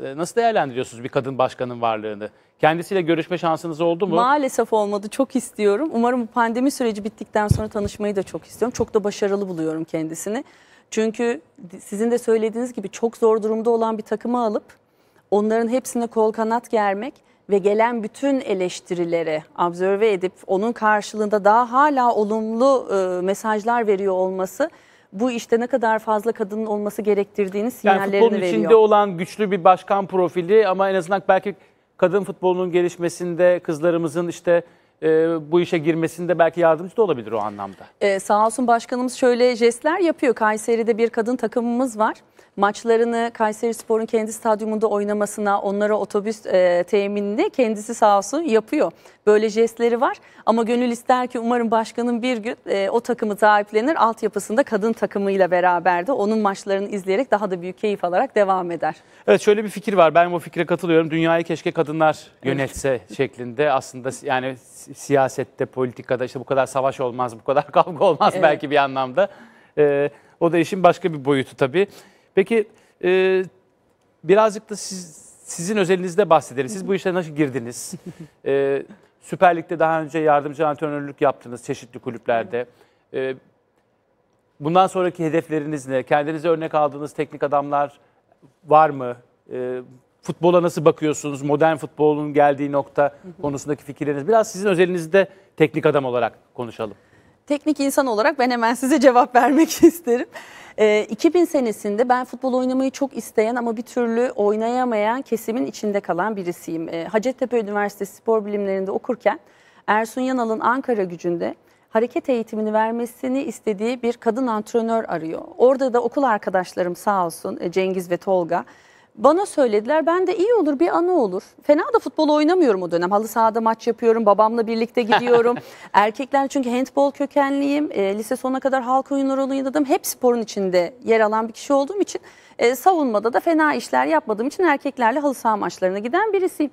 E, nasıl değerlendiriyorsunuz bir kadın başkanın varlığını? Kendisiyle görüşme şansınız oldu mu? Maalesef olmadı. Çok istiyorum. Umarım pandemi süreci bittikten sonra tanışmayı da çok istiyorum. Çok da başarılı buluyorum kendisini. Çünkü sizin de söylediğiniz gibi çok zor durumda olan bir takımı alıp onların hepsine kol kanat germek ve gelen bütün eleştirilere absorbe edip onun karşılığında daha hala olumlu e, mesajlar veriyor olması bu işte ne kadar fazla kadının olması gerektirdiğini sinyallerini yani futbolun veriyor. içinde olan güçlü bir başkan profili ama en azından belki kadın futbolunun gelişmesinde kızlarımızın işte e, bu işe girmesinde belki yardımcı da olabilir o anlamda. Ee, sağ olsun başkanımız şöyle jestler yapıyor. Kayseri'de bir kadın takımımız var maçlarını Kayseri Spor'un kendi stadyumunda oynamasına, onlara otobüs e, teminini kendisi sağ olsun yapıyor. Böyle jestleri var ama gönül ister ki umarım başkanın bir gün e, o takımı sahiplenir, altyapısında kadın takımıyla beraber de onun maçlarını izleyerek daha da büyük keyif alarak devam eder. Evet şöyle bir fikir var, ben bu fikre katılıyorum. Dünyayı keşke kadınlar yönetse evet. şeklinde aslında yani siyasette, politikada işte bu kadar savaş olmaz, bu kadar kavga olmaz evet. belki bir anlamda. Ee, o da işin başka bir boyutu tabii. Peki e, birazcık da siz, sizin özelinizde bahsedelim. Siz bu işe nasıl girdiniz? e, Süper Lig'de daha önce yardımcı antrenörlük yaptınız çeşitli kulüplerde. E, bundan sonraki hedefleriniz ne? Kendinize örnek aldığınız teknik adamlar var mı? E, futbola nasıl bakıyorsunuz? Modern futbolun geldiği nokta konusundaki fikirleriniz. Biraz sizin özelinizde teknik adam olarak konuşalım. Teknik insan olarak ben hemen size cevap vermek isterim. E, ee, 2000 senesinde ben futbol oynamayı çok isteyen ama bir türlü oynayamayan kesimin içinde kalan birisiyim. E, Hacettepe Üniversitesi Spor Bilimlerinde okurken Ersun Yanal'ın Ankara gücünde hareket eğitimini vermesini istediği bir kadın antrenör arıyor. Orada da okul arkadaşlarım sağ olsun e, Cengiz ve Tolga bana söylediler ben de iyi olur bir anı olur. Fena da futbol oynamıyorum o dönem. Halı sahada maç yapıyorum, babamla birlikte gidiyorum. Erkekler çünkü handball kökenliyim. E, lise sonuna kadar halk oyunları oynadım. Hep sporun içinde yer alan bir kişi olduğum için e, savunmada da fena işler yapmadığım için erkeklerle halı saha maçlarına giden birisiyim.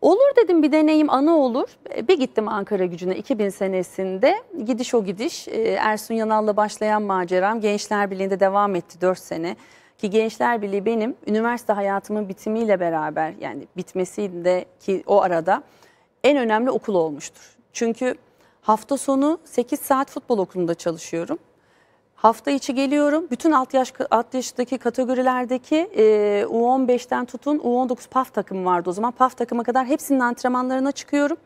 Olur dedim bir deneyim anı olur. E, bir gittim Ankara gücüne 2000 senesinde. Gidiş o gidiş. E, Ersun Yanal'la başlayan maceram Gençler Birliği'nde devam etti 4 sene. Ki Gençler Birliği benim üniversite hayatımın bitimiyle beraber yani bitmesiyle ki o arada en önemli okul olmuştur. Çünkü hafta sonu 8 saat futbol okulunda çalışıyorum. Hafta içi geliyorum. Bütün alt, yaş, alt yaştaki kategorilerdeki e, U15'ten tutun U19 PAF takımı vardı o zaman. PAF takıma kadar hepsinin antrenmanlarına çıkıyorum.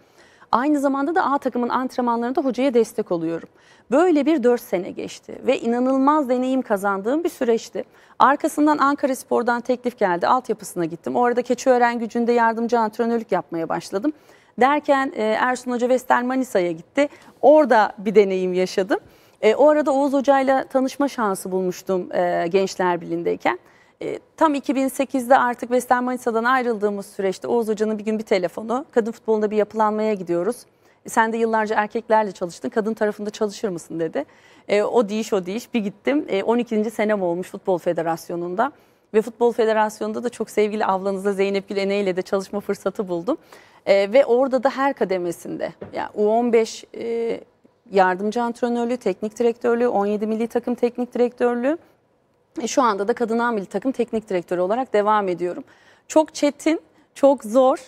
Aynı zamanda da A takımın antrenmanlarında hocaya destek oluyorum. Böyle bir 4 sene geçti ve inanılmaz deneyim kazandığım bir süreçti. Arkasından Ankara Spor'dan teklif geldi. Altyapısına gittim. O arada Keçiören gücünde yardımcı antrenörlük yapmaya başladım. Derken e, Ersun Hoca Vestel Manisa'ya gitti. Orada bir deneyim yaşadım. E, o arada Oğuz Hoca'yla tanışma şansı bulmuştum e, Gençler Birliği'ndeyken. E, tam 2008'de artık Western Manisa'dan ayrıldığımız süreçte Oğuz Hoca'nın bir gün bir telefonu. Kadın futbolunda bir yapılanmaya gidiyoruz. E, sen de yıllarca erkeklerle çalıştın. Kadın tarafında çalışır mısın dedi. E, o diş o diş bir gittim. E, 12. senem olmuş Futbol Federasyonu'nda. Ve Futbol Federasyonu'nda da çok sevgili avlanıza Zeynep Gülene ile de çalışma fırsatı buldum. E, ve orada da her kademesinde yani U15 e, yardımcı antrenörlüğü, teknik direktörlüğü, 17 milli takım teknik direktörlüğü e, şu anda da kadın amil takım teknik direktörü olarak devam ediyorum. Çok çetin, çok zor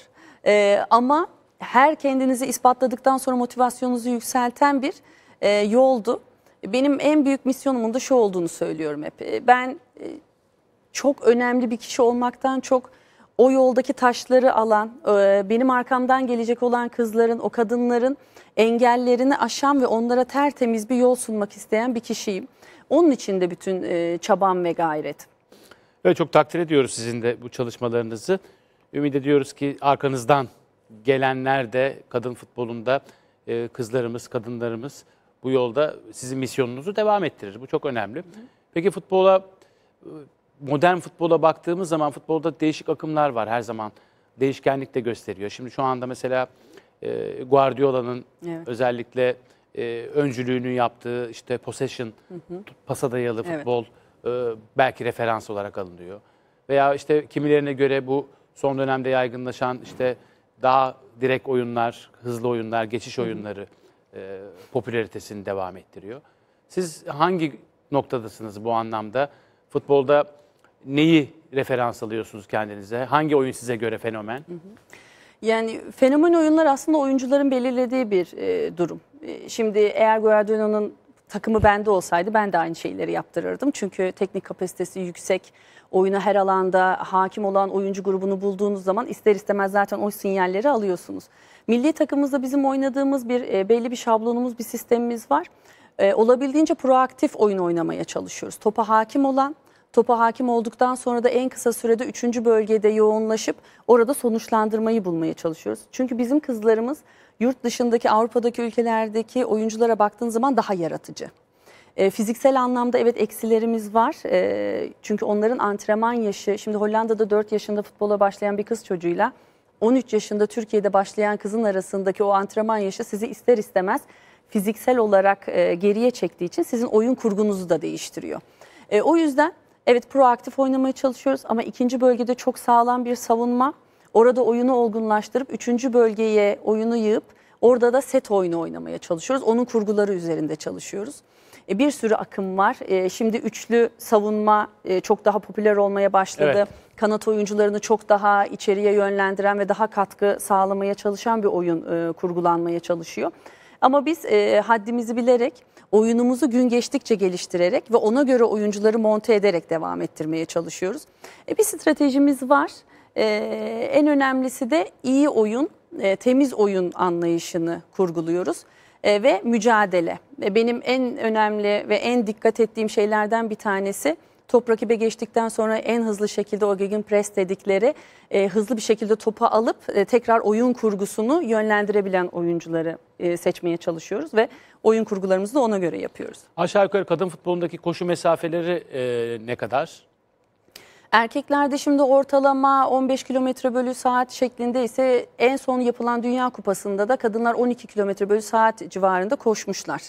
e, ama her kendinizi ispatladıktan sonra motivasyonunuzu yükselten bir e, yoldu. Benim en büyük misyonumun da şu olduğunu söylüyorum hep. E, ben e, çok önemli bir kişi olmaktan çok o yoldaki taşları alan, e, benim arkamdan gelecek olan kızların, o kadınların engellerini aşan ve onlara tertemiz bir yol sunmak isteyen bir kişiyim. Onun için de bütün e, çabam ve gayret. Evet çok takdir ediyoruz sizin de bu çalışmalarınızı. Ümit ediyoruz ki arkanızdan gelenler de kadın futbolunda e, kızlarımız, kadınlarımız bu yolda sizin misyonunuzu devam ettirir. Bu çok önemli. Peki futbola e, modern futbola baktığımız zaman futbolda değişik akımlar var her zaman. Değişkenlik de gösteriyor. Şimdi şu anda mesela e, Guardiola'nın evet. özellikle e, öncülüğünü yaptığı işte possession, hı hı. pasa dayalı futbol evet. e, belki referans olarak alınıyor. Veya işte kimilerine göre bu son dönemde yaygınlaşan işte daha direkt oyunlar, hızlı oyunlar, geçiş oyunları e, popülaritesini devam ettiriyor. Siz hangi noktadasınız bu anlamda? Futbolda neyi referans alıyorsunuz kendinize? Hangi oyun size göre fenomen? Hı hı. Yani fenomen oyunlar aslında oyuncuların belirlediği bir e, durum. Ee, şimdi eğer Guardiola'nın takımı bende olsaydı ben de aynı şeyleri yaptırırdım. Çünkü teknik kapasitesi yüksek, oyuna her alanda hakim olan oyuncu grubunu bulduğunuz zaman ister istemez zaten o sinyalleri alıyorsunuz. Milli takımımızda bizim oynadığımız bir e, belli bir şablonumuz, bir sistemimiz var. E, olabildiğince proaktif oyun oynamaya çalışıyoruz. Topa hakim olan, Topa hakim olduktan sonra da en kısa sürede 3. bölgede yoğunlaşıp orada sonuçlandırmayı bulmaya çalışıyoruz. Çünkü bizim kızlarımız yurt dışındaki Avrupa'daki ülkelerdeki oyunculara baktığın zaman daha yaratıcı. E, fiziksel anlamda evet eksilerimiz var. E, çünkü onların antrenman yaşı, şimdi Hollanda'da 4 yaşında futbola başlayan bir kız çocuğuyla 13 yaşında Türkiye'de başlayan kızın arasındaki o antrenman yaşı sizi ister istemez fiziksel olarak e, geriye çektiği için sizin oyun kurgunuzu da değiştiriyor. E, o yüzden Evet proaktif oynamaya çalışıyoruz ama ikinci bölgede çok sağlam bir savunma. Orada oyunu olgunlaştırıp üçüncü bölgeye oyunu yığıp orada da set oyunu oynamaya çalışıyoruz. Onun kurguları üzerinde çalışıyoruz. E, bir sürü akım var. E, şimdi üçlü savunma e, çok daha popüler olmaya başladı. Evet. Kanat oyuncularını çok daha içeriye yönlendiren ve daha katkı sağlamaya çalışan bir oyun e, kurgulanmaya çalışıyor. Ama biz e, haddimizi bilerek oyunumuzu gün geçtikçe geliştirerek ve ona göre oyuncuları monte ederek devam ettirmeye çalışıyoruz. E, bir stratejimiz var. E, en önemlisi de iyi oyun, e, temiz oyun anlayışını kurguluyoruz e, ve mücadele. E, benim en önemli ve en dikkat ettiğim şeylerden bir tanesi top rakibe geçtikten sonra en hızlı şekilde o gegen press dedikleri e, hızlı bir şekilde topu alıp e, tekrar oyun kurgusunu yönlendirebilen oyuncuları e, seçmeye çalışıyoruz ve oyun kurgularımızı da ona göre yapıyoruz. Aşağı yukarı kadın futbolundaki koşu mesafeleri e, ne kadar? Erkeklerde şimdi ortalama 15 kilometre bölü saat şeklinde ise en son yapılan Dünya Kupası'nda da kadınlar 12 kilometre bölü saat civarında koşmuşlar.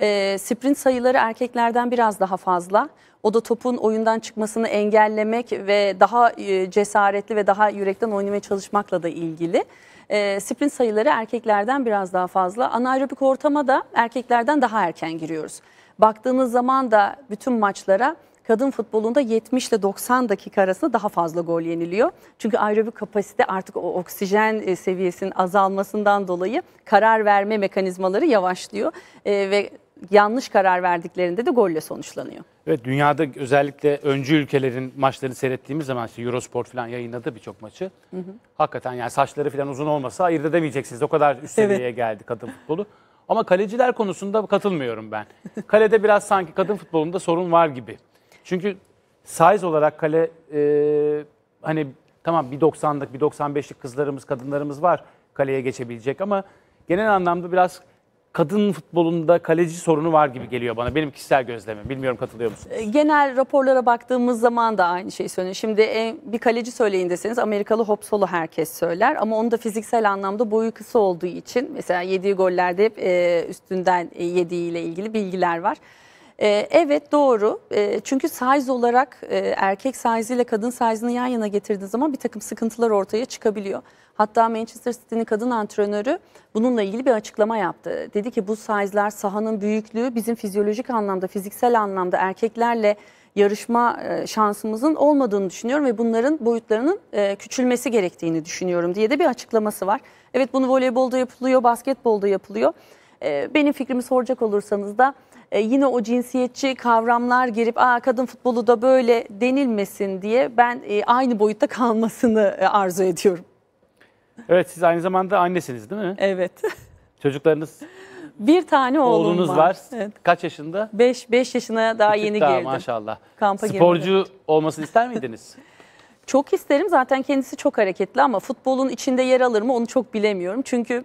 E, sprint sayıları erkeklerden biraz daha fazla. O da topun oyundan çıkmasını engellemek ve daha e, cesaretli ve daha yürekten oynamaya çalışmakla da ilgili e, sprint sayıları erkeklerden biraz daha fazla. Anaerobik ortama da erkeklerden daha erken giriyoruz. Baktığınız zaman da bütün maçlara kadın futbolunda 70 ile 90 dakika arasında daha fazla gol yeniliyor. Çünkü aerobik kapasite artık o oksijen e, seviyesinin azalmasından dolayı karar verme mekanizmaları yavaşlıyor. E, ve yanlış karar verdiklerinde de golle sonuçlanıyor. Evet dünyada özellikle öncü ülkelerin maçlarını seyrettiğimiz zaman işte Eurosport falan yayınladı birçok maçı. Hı hı. Hakikaten yani saçları falan uzun olmasa ayırt edemeyeceksiniz. O kadar üst seviyeye evet. geldi kadın futbolu. Ama kaleciler konusunda katılmıyorum ben. Kalede biraz sanki kadın futbolunda sorun var gibi. Çünkü size olarak kale e, hani tamam bir bir 1.95'lik kızlarımız kadınlarımız var kaleye geçebilecek ama genel anlamda biraz kadın futbolunda kaleci sorunu var gibi geliyor bana. Benim kişisel gözlemim. Bilmiyorum katılıyor musunuz? E, genel raporlara baktığımız zaman da aynı şey söyleniyor. Şimdi e, bir kaleci söyleyin deseniz Amerikalı Hopsolu herkes söyler. Ama onun da fiziksel anlamda boyu kısa olduğu için mesela yediği gollerde hep e, üstünden yediğiyle ilgili bilgiler var. evet doğru çünkü size olarak erkek size ile kadın size'ını yan yana getirdiğiniz zaman bir takım sıkıntılar ortaya çıkabiliyor. Hatta Manchester City'nin kadın antrenörü bununla ilgili bir açıklama yaptı. Dedi ki bu size'lar sahanın büyüklüğü bizim fizyolojik anlamda, fiziksel anlamda erkeklerle yarışma e, şansımızın olmadığını düşünüyorum ve bunların boyutlarının e, küçülmesi gerektiğini düşünüyorum diye de bir açıklaması var. Evet bunu voleybolda yapılıyor, basketbolda yapılıyor. E, benim fikrimi soracak olursanız da yine o cinsiyetçi kavramlar girip Aa, kadın futbolu da böyle denilmesin diye ben aynı boyutta kalmasını arzu ediyorum. Evet siz aynı zamanda annesiniz değil mi? Evet. Çocuklarınız, Bir tane oğlum oğlunuz var. Evet. Kaç yaşında? 5 5 yaşına daha yeni Daha girdim. maşallah. Kampa girdim, Sporcu olmasını ister miydiniz? Çok isterim zaten kendisi çok hareketli ama futbolun içinde yer alır mı onu çok bilemiyorum. Çünkü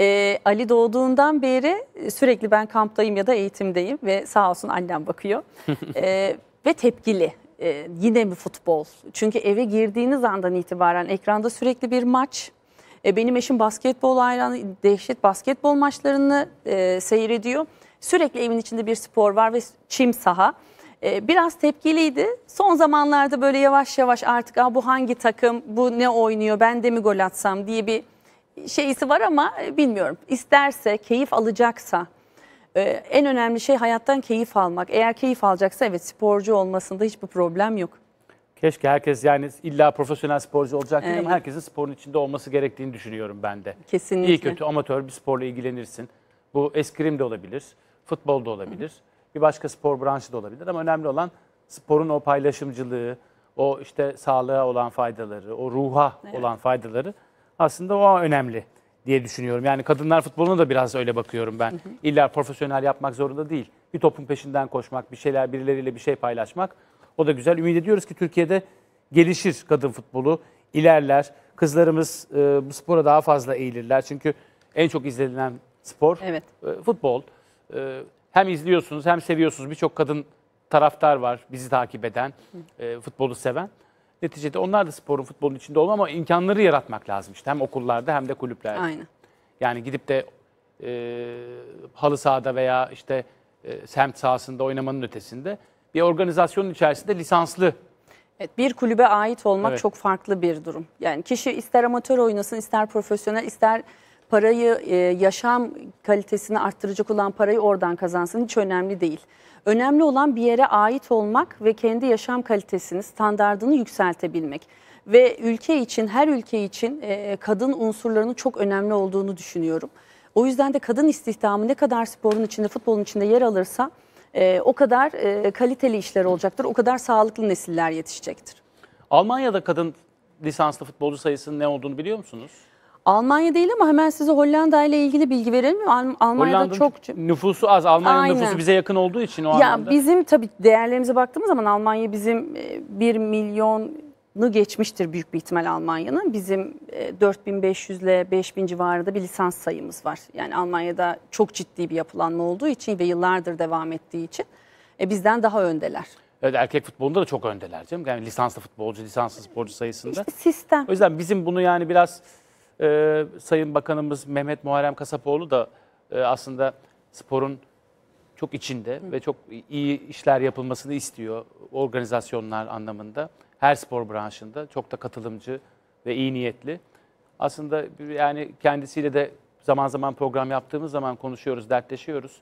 e, Ali doğduğundan beri sürekli ben kamptayım ya da eğitimdeyim ve sağ olsun annem bakıyor. E, ve tepkili. E, yine mi futbol? Çünkü eve girdiğiniz andan itibaren ekranda sürekli bir maç e, benim eşim basketbol hayranı, dehşet basketbol maçlarını e, seyrediyor. Sürekli evin içinde bir spor var ve çim saha. E, biraz tepkiliydi. Son zamanlarda böyle yavaş yavaş artık bu hangi takım, bu ne oynuyor, ben de mi gol atsam diye bir şeysi var ama e, bilmiyorum. İsterse, keyif alacaksa, ee, en önemli şey hayattan keyif almak. Eğer keyif alacaksa evet sporcu olmasında hiçbir problem yok. Keşke herkes yani illa profesyonel sporcu olacak değil ama herkesin sporun içinde olması gerektiğini düşünüyorum ben de. Kesinlikle. İyi kötü amatör bir sporla ilgilenirsin. Bu eskrim de olabilir, futbol da olabilir, bir başka spor branşı da olabilir ama önemli olan sporun o paylaşımcılığı, o işte sağlığa olan faydaları, o ruha olan faydaları aslında o önemli diye düşünüyorum. Yani kadınlar futboluna da biraz öyle bakıyorum ben. İlla profesyonel yapmak zorunda değil. Bir topun peşinden koşmak, bir şeyler birileriyle bir şey paylaşmak o da güzel. Ümit ediyoruz ki Türkiye'de gelişir kadın futbolu, ilerler. Kızlarımız e, bu spora daha fazla eğilirler. Çünkü en çok izlenen spor evet. e, futbol. E, hem izliyorsunuz hem seviyorsunuz. Birçok kadın taraftar var bizi takip eden, e, futbolu seven. Neticede onlar da sporun futbolun içinde olma ama imkanları yaratmak lazım işte. Hem okullarda hem de kulüplerde. Aynen. Yani gidip de e, halı sahada veya işte e, semt sahasında oynamanın ötesinde bir organizasyonun içerisinde lisanslı Evet, bir kulübe ait olmak Evet. çok farklı bir durum. Yani kişi ister amatör oynasın, ister profesyonel, ister parayı, e, yaşam kalitesini arttıracak olan parayı oradan kazansın hiç önemli değil. Önemli olan bir yere ait olmak ve kendi yaşam kalitesini, standardını yükseltebilmek. Ve ülke için, her ülke için e, e, kadın unsurlarının çok önemli olduğunu düşünüyorum. O yüzden de kadın istihdamı ne kadar sporun içinde, futbolun içinde yer alırsa e, o kadar e, kaliteli işler olacaktır, o kadar sağlıklı nesiller yetişecektir. Almanya'da kadın lisanslı futbolcu sayısının ne olduğunu biliyor musunuz? Almanya değil ama hemen size Hollanda ile ilgili bilgi verelim. Al Almanya'da çok nüfusu az. Almanya'nın Aynen. nüfusu bize yakın olduğu için o ya anlamda. Bizim tabii değerlerimize baktığımız zaman Almanya bizim 1 e, milyon geçmiştir büyük bir ihtimal Almanya'nın. Bizim 4500 e, ile 5000 civarında bir lisans sayımız var. Yani Almanya'da çok ciddi bir yapılanma olduğu için ve yıllardır devam ettiği için e, bizden daha öndeler. Evet erkek futbolunda da çok öndeler canım. Yani lisanslı futbolcu, lisanssız sporcu sayısında. İşte sistem. O yüzden bizim bunu yani biraz e, Sayın Bakanımız Mehmet Muharrem Kasapoğlu da e, aslında sporun çok içinde Hı. ve çok iyi işler yapılmasını istiyor organizasyonlar anlamında her spor branşında çok da katılımcı ve iyi niyetli. Aslında yani kendisiyle de zaman zaman program yaptığımız zaman konuşuyoruz, dertleşiyoruz.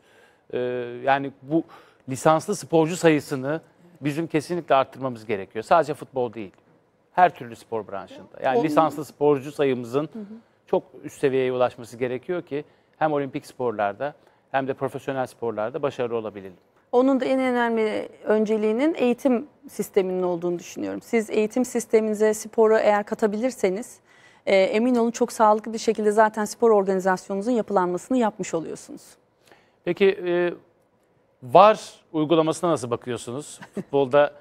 Ee, yani bu lisanslı sporcu sayısını bizim kesinlikle arttırmamız gerekiyor. Sadece futbol değil. Her türlü spor branşında. Yani Onun... lisanslı sporcu sayımızın çok üst seviyeye ulaşması gerekiyor ki hem olimpik sporlarda hem de profesyonel sporlarda başarılı olabilelim. Onun da en önemli önceliğinin eğitim sisteminin olduğunu düşünüyorum. Siz eğitim sisteminize sporu eğer katabilirseniz e, emin olun çok sağlıklı bir şekilde zaten spor organizasyonunuzun yapılanmasını yapmış oluyorsunuz. Peki e, VAR uygulamasına nasıl bakıyorsunuz? Futbolda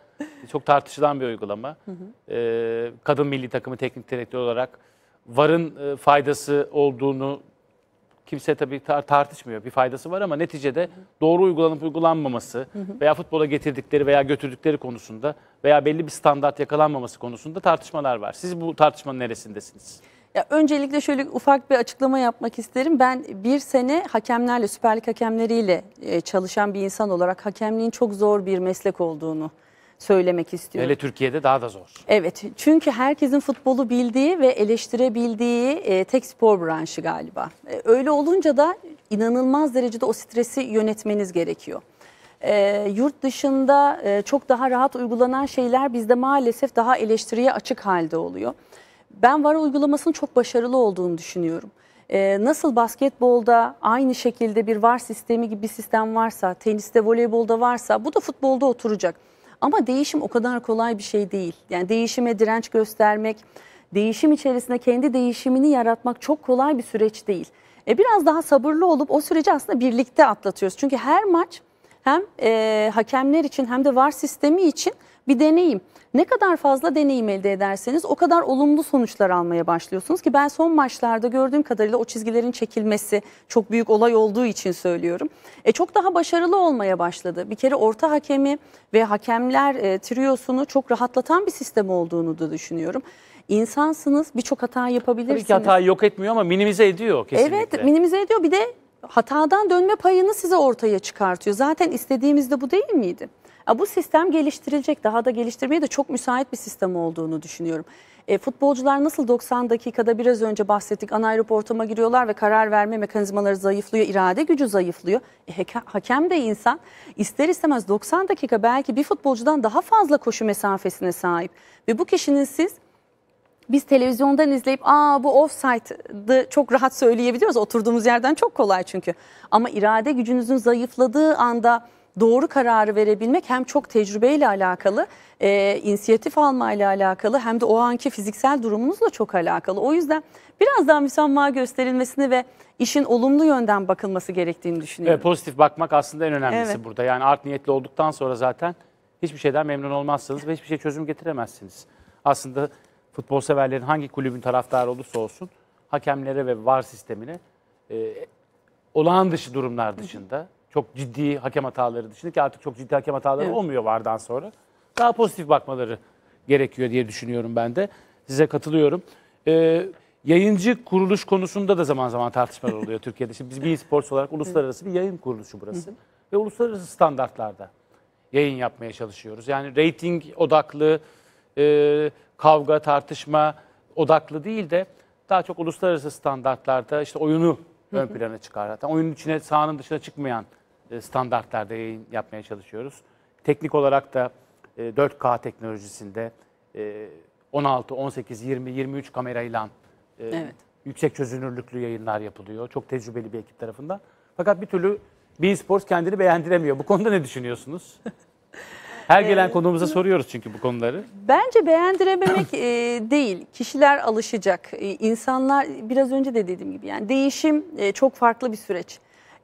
çok tartışılan bir uygulama. E, kadın milli takımı teknik direktör olarak VAR'ın e, faydası olduğunu kimse tabii tar tartışmıyor. Bir faydası var ama neticede doğru uygulanıp uygulanmaması veya futbola getirdikleri veya götürdükleri konusunda veya belli bir standart yakalanmaması konusunda tartışmalar var. Siz bu tartışmanın neresindesiniz? Ya öncelikle şöyle ufak bir açıklama yapmak isterim. Ben bir sene hakemlerle, Süper hakemleriyle e, çalışan bir insan olarak hakemliğin çok zor bir meslek olduğunu söylemek istiyorum. Hele Türkiye'de daha da zor. Evet çünkü herkesin futbolu bildiği ve eleştirebildiği e, tek spor branşı galiba. E, öyle olunca da inanılmaz derecede o stresi yönetmeniz gerekiyor. E, yurt dışında e, çok daha rahat uygulanan şeyler bizde maalesef daha eleştiriye açık halde oluyor. Ben VAR uygulamasının çok başarılı olduğunu düşünüyorum. E, nasıl basketbolda aynı şekilde bir VAR sistemi gibi bir sistem varsa, teniste, voleybolda varsa bu da futbolda oturacak. Ama değişim o kadar kolay bir şey değil. Yani değişime direnç göstermek, değişim içerisinde kendi değişimini yaratmak çok kolay bir süreç değil. E biraz daha sabırlı olup o süreci aslında birlikte atlatıyoruz. Çünkü her maç hem e, hakemler için hem de var sistemi için bir deneyim. Ne kadar fazla deneyim elde ederseniz o kadar olumlu sonuçlar almaya başlıyorsunuz ki ben son maçlarda gördüğüm kadarıyla o çizgilerin çekilmesi çok büyük olay olduğu için söylüyorum. E çok daha başarılı olmaya başladı. Bir kere orta hakemi ve hakemler e, triyosunu çok rahatlatan bir sistem olduğunu da düşünüyorum. İnsansınız birçok hata yapabilirsiniz. Tabii ki hatayı yok etmiyor ama minimize ediyor kesinlikle. Evet minimize ediyor bir de hatadan dönme payını size ortaya çıkartıyor. Zaten istediğimiz de bu değil miydi? Bu sistem geliştirilecek. Daha da geliştirmeye de çok müsait bir sistem olduğunu düşünüyorum. E, futbolcular nasıl 90 dakikada biraz önce bahsettik anaerop ortama giriyorlar ve karar verme mekanizmaları zayıflıyor, irade gücü zayıflıyor. E, hakem de insan ister istemez 90 dakika belki bir futbolcudan daha fazla koşu mesafesine sahip ve bu kişinin siz biz televizyondan izleyip aa bu offside'dı çok rahat söyleyebiliyoruz. Oturduğumuz yerden çok kolay çünkü. Ama irade gücünüzün zayıfladığı anda doğru kararı verebilmek hem çok tecrübeyle alakalı, e, inisiyatif almayla alakalı hem de o anki fiziksel durumunuzla çok alakalı. O yüzden biraz daha müsamaha gösterilmesini ve işin olumlu yönden bakılması gerektiğini düşünüyorum. Evet, pozitif bakmak aslında en önemlisi evet. burada. Yani art niyetli olduktan sonra zaten hiçbir şeyden memnun olmazsınız ve hiçbir şey çözüm getiremezsiniz. Aslında futbol severlerin hangi kulübün taraftarı olursa olsun hakemlere ve var sistemine e, olağan dışı durumlar dışında çok ciddi hakem hataları dışında ki artık çok ciddi hakem hataları evet. olmuyor vardan sonra. Daha pozitif bakmaları gerekiyor diye düşünüyorum ben de. Size katılıyorum. Ee, yayıncı kuruluş konusunda da zaman zaman tartışmalar oluyor Türkiye'de. Şimdi biz bir sports olarak uluslararası bir yayın kuruluşu burası. Ve uluslararası standartlarda yayın yapmaya çalışıyoruz. Yani rating odaklı, e, kavga, tartışma odaklı değil de daha çok uluslararası standartlarda işte oyunu ön plana çıkartan, oyunun içine sahanın dışına çıkmayan e, standartlarda yayın yapmaya çalışıyoruz. Teknik olarak da 4K e, teknolojisinde 16, 18, 20, 23 kamerayla e, evet. yüksek çözünürlüklü yayınlar yapılıyor. Çok tecrübeli bir ekip tarafından. Fakat bir türlü bir Sports kendini beğendiremiyor. Bu konuda ne düşünüyorsunuz? Her gelen ee, konuğumuza soruyoruz çünkü bu konuları. Bence beğendirememek e, değil. Kişiler alışacak. E, insanlar biraz önce de dediğim gibi yani değişim e, çok farklı bir süreç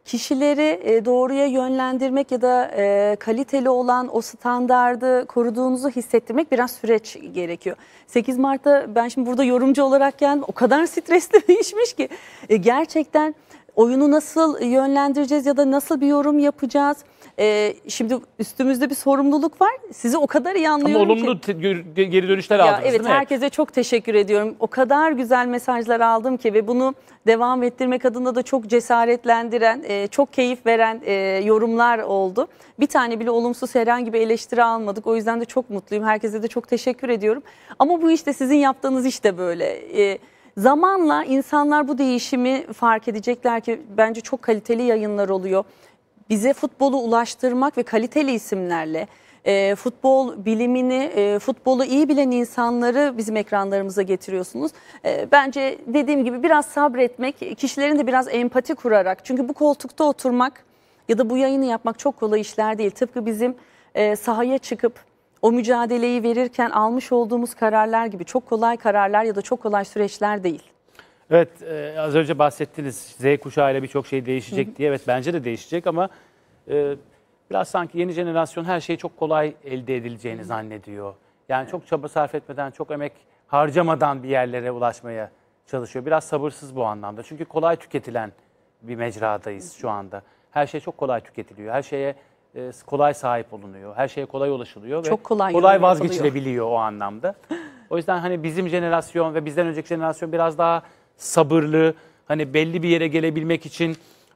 kişileri e, doğruya yönlendirmek ya da e, kaliteli olan o standardı koruduğunuzu hissettirmek biraz süreç gerekiyor. 8 Mart'ta ben şimdi burada yorumcu olarak geldim. O kadar stresli işmiş ki e, gerçekten oyunu nasıl yönlendireceğiz ya da nasıl bir yorum yapacağız? E, şimdi üstümüzde bir sorumluluk var. Sizi o kadar iyi anlıyorum Ama olumlu ki. geri dönüşler ya evet, değil mi? Herkese çok teşekkür ediyorum. O kadar güzel mesajlar aldım ki ve bunu devam ettirmek adına da çok cesaretlendiren, e, çok keyif veren e, yorumlar oldu. Bir tane bile olumsuz herhangi bir eleştiri almadık. O yüzden de çok mutluyum. Herkese de çok teşekkür ediyorum. Ama bu işte sizin yaptığınız işte böyle. E, zamanla insanlar bu değişimi fark edecekler ki bence çok kaliteli yayınlar oluyor bize futbolu ulaştırmak ve kaliteli isimlerle e, futbol bilimini, e, futbolu iyi bilen insanları bizim ekranlarımıza getiriyorsunuz. E, bence dediğim gibi biraz sabretmek, kişilerin de biraz empati kurarak. Çünkü bu koltukta oturmak ya da bu yayını yapmak çok kolay işler değil. Tıpkı bizim e, sahaya çıkıp o mücadeleyi verirken almış olduğumuz kararlar gibi çok kolay kararlar ya da çok kolay süreçler değil. Evet e, az önce bahsettiniz Z kuşağı ile birçok şey değişecek diye. Evet bence de değişecek ama e, biraz sanki yeni jenerasyon her şeyi çok kolay elde edileceğini zannediyor. Yani çok çaba sarf etmeden, çok emek harcamadan bir yerlere ulaşmaya çalışıyor. Biraz sabırsız bu anlamda. Çünkü kolay tüketilen bir mecradayız şu anda. Her şey çok kolay tüketiliyor. Her şeye e, kolay sahip olunuyor. Her şeye kolay ulaşılıyor ve Çok kolay kolay vazgeçilebiliyor o anlamda. O yüzden hani bizim jenerasyon ve bizden önceki jenerasyon biraz daha sabırlı, hani belli bir yere gelebilmek için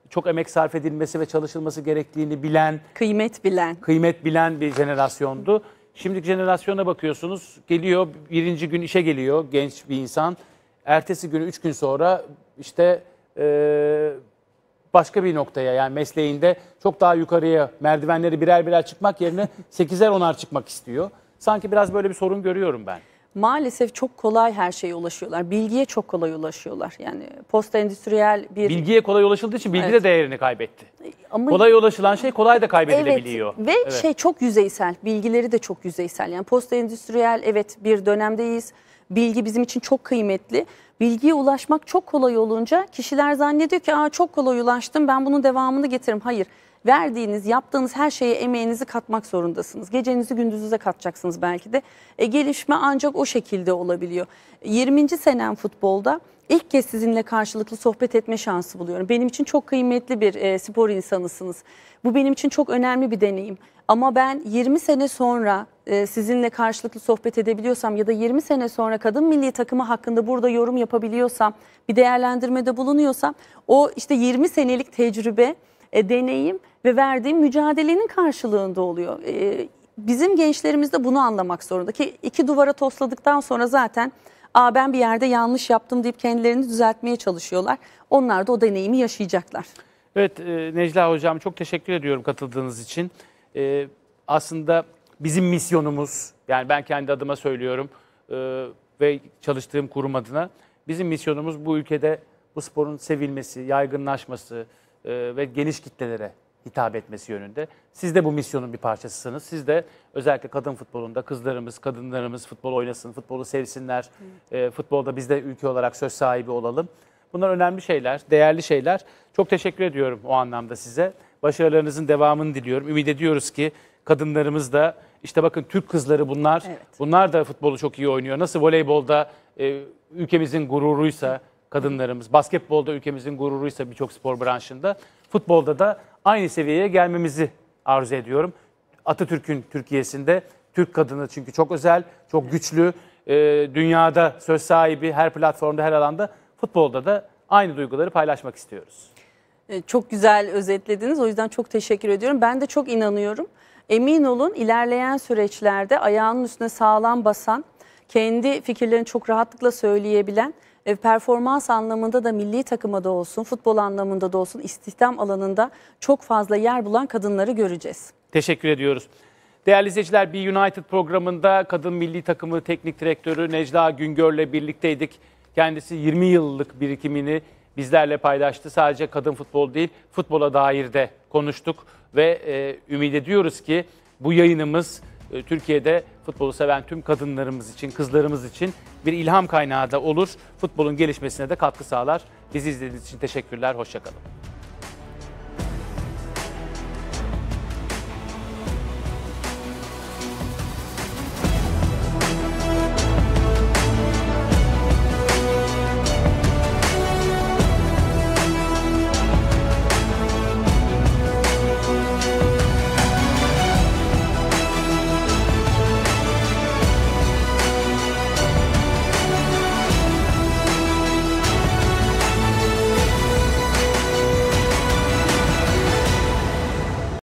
çok emek sarf edilmesi ve çalışılması gerektiğini bilen, Kıymet bilen. kıymet bilen bir jenerasyondu. Şimdiki jenerasyona bakıyorsunuz, geliyor birinci gün işe geliyor genç bir insan. Ertesi günü üç gün sonra işte eee, başka bir noktaya yani mesleğinde çok daha yukarıya merdivenleri birer birer çıkmak yerine sekizer onar çıkmak istiyor. Sanki biraz böyle bir sorun görüyorum ben maalesef çok kolay her şeye ulaşıyorlar. Bilgiye çok kolay ulaşıyorlar. Yani post endüstriyel bir... Bilgiye kolay ulaşıldığı için bilgi evet. de değerini kaybetti. Ama... Kolay ulaşılan şey kolay da kaybedilebiliyor. Evet ve evet. şey çok yüzeysel. Bilgileri de çok yüzeysel. Yani post endüstriyel evet bir dönemdeyiz. Bilgi bizim için çok kıymetli. Bilgiye ulaşmak çok kolay olunca kişiler zannediyor ki Aa, çok kolay ulaştım ben bunun devamını getiririm. Hayır. Hayır verdiğiniz, yaptığınız her şeye emeğinizi katmak zorundasınız. Gecenizi gündüzüze katacaksınız belki de. E, gelişme ancak o şekilde olabiliyor. 20. senem futbolda ilk kez sizinle karşılıklı sohbet etme şansı buluyorum. Benim için çok kıymetli bir e, spor insanısınız. Bu benim için çok önemli bir deneyim. Ama ben 20 sene sonra e, sizinle karşılıklı sohbet edebiliyorsam ya da 20 sene sonra kadın milli takımı hakkında burada yorum yapabiliyorsam, bir değerlendirmede bulunuyorsam o işte 20 senelik tecrübe e, deneyim ve verdiğim mücadelenin karşılığında oluyor. E, bizim gençlerimiz de bunu anlamak zorunda ki iki duvara tosladıktan sonra zaten Aa ben bir yerde yanlış yaptım deyip kendilerini düzeltmeye çalışıyorlar. Onlar da o deneyimi yaşayacaklar. Evet e, Necla Hocam çok teşekkür ediyorum katıldığınız için. E, aslında bizim misyonumuz yani ben kendi adıma söylüyorum e, ve çalıştığım kurum adına bizim misyonumuz bu ülkede bu sporun sevilmesi, yaygınlaşması, e, ve geniş kitlelere hitap etmesi yönünde. Siz de bu misyonun bir parçasısınız. Siz de özellikle kadın futbolunda kızlarımız, kadınlarımız futbol oynasın, futbolu sevsinler, e, futbolda biz de ülke olarak söz sahibi olalım. Bunlar önemli şeyler, değerli şeyler. Çok teşekkür ediyorum o anlamda size. Başarılarınızın devamını diliyorum. Ümit ediyoruz ki kadınlarımız da işte bakın Türk kızları bunlar. Evet. Bunlar da futbolu çok iyi oynuyor. Nasıl voleybolda e, ülkemizin gururuysa, kadınlarımız. Basketbolda ülkemizin gururuysa birçok spor branşında. Futbolda da aynı seviyeye gelmemizi arzu ediyorum. Atatürk'ün Türkiye'sinde Türk kadını çünkü çok özel, çok güçlü. Ee, dünyada söz sahibi her platformda, her alanda. Futbolda da aynı duyguları paylaşmak istiyoruz. Ee, çok güzel özetlediniz. O yüzden çok teşekkür ediyorum. Ben de çok inanıyorum. Emin olun ilerleyen süreçlerde ayağının üstüne sağlam basan, kendi fikirlerini çok rahatlıkla söyleyebilen e, performans anlamında da milli takıma da olsun, futbol anlamında da olsun istihdam alanında çok fazla yer bulan kadınları göreceğiz. Teşekkür ediyoruz. Değerli izleyiciler, bir United programında kadın milli takımı teknik direktörü Necla Güngör'le birlikteydik. Kendisi 20 yıllık birikimini bizlerle paylaştı. Sadece kadın futbol değil, futbola dair de konuştuk ve e, ümit ediyoruz ki bu yayınımız e, Türkiye'de futbolu seven tüm kadınlarımız için, kızlarımız için bir ilham kaynağı da olur. Futbolun gelişmesine de katkı sağlar. Bizi izlediğiniz için teşekkürler, hoşçakalın.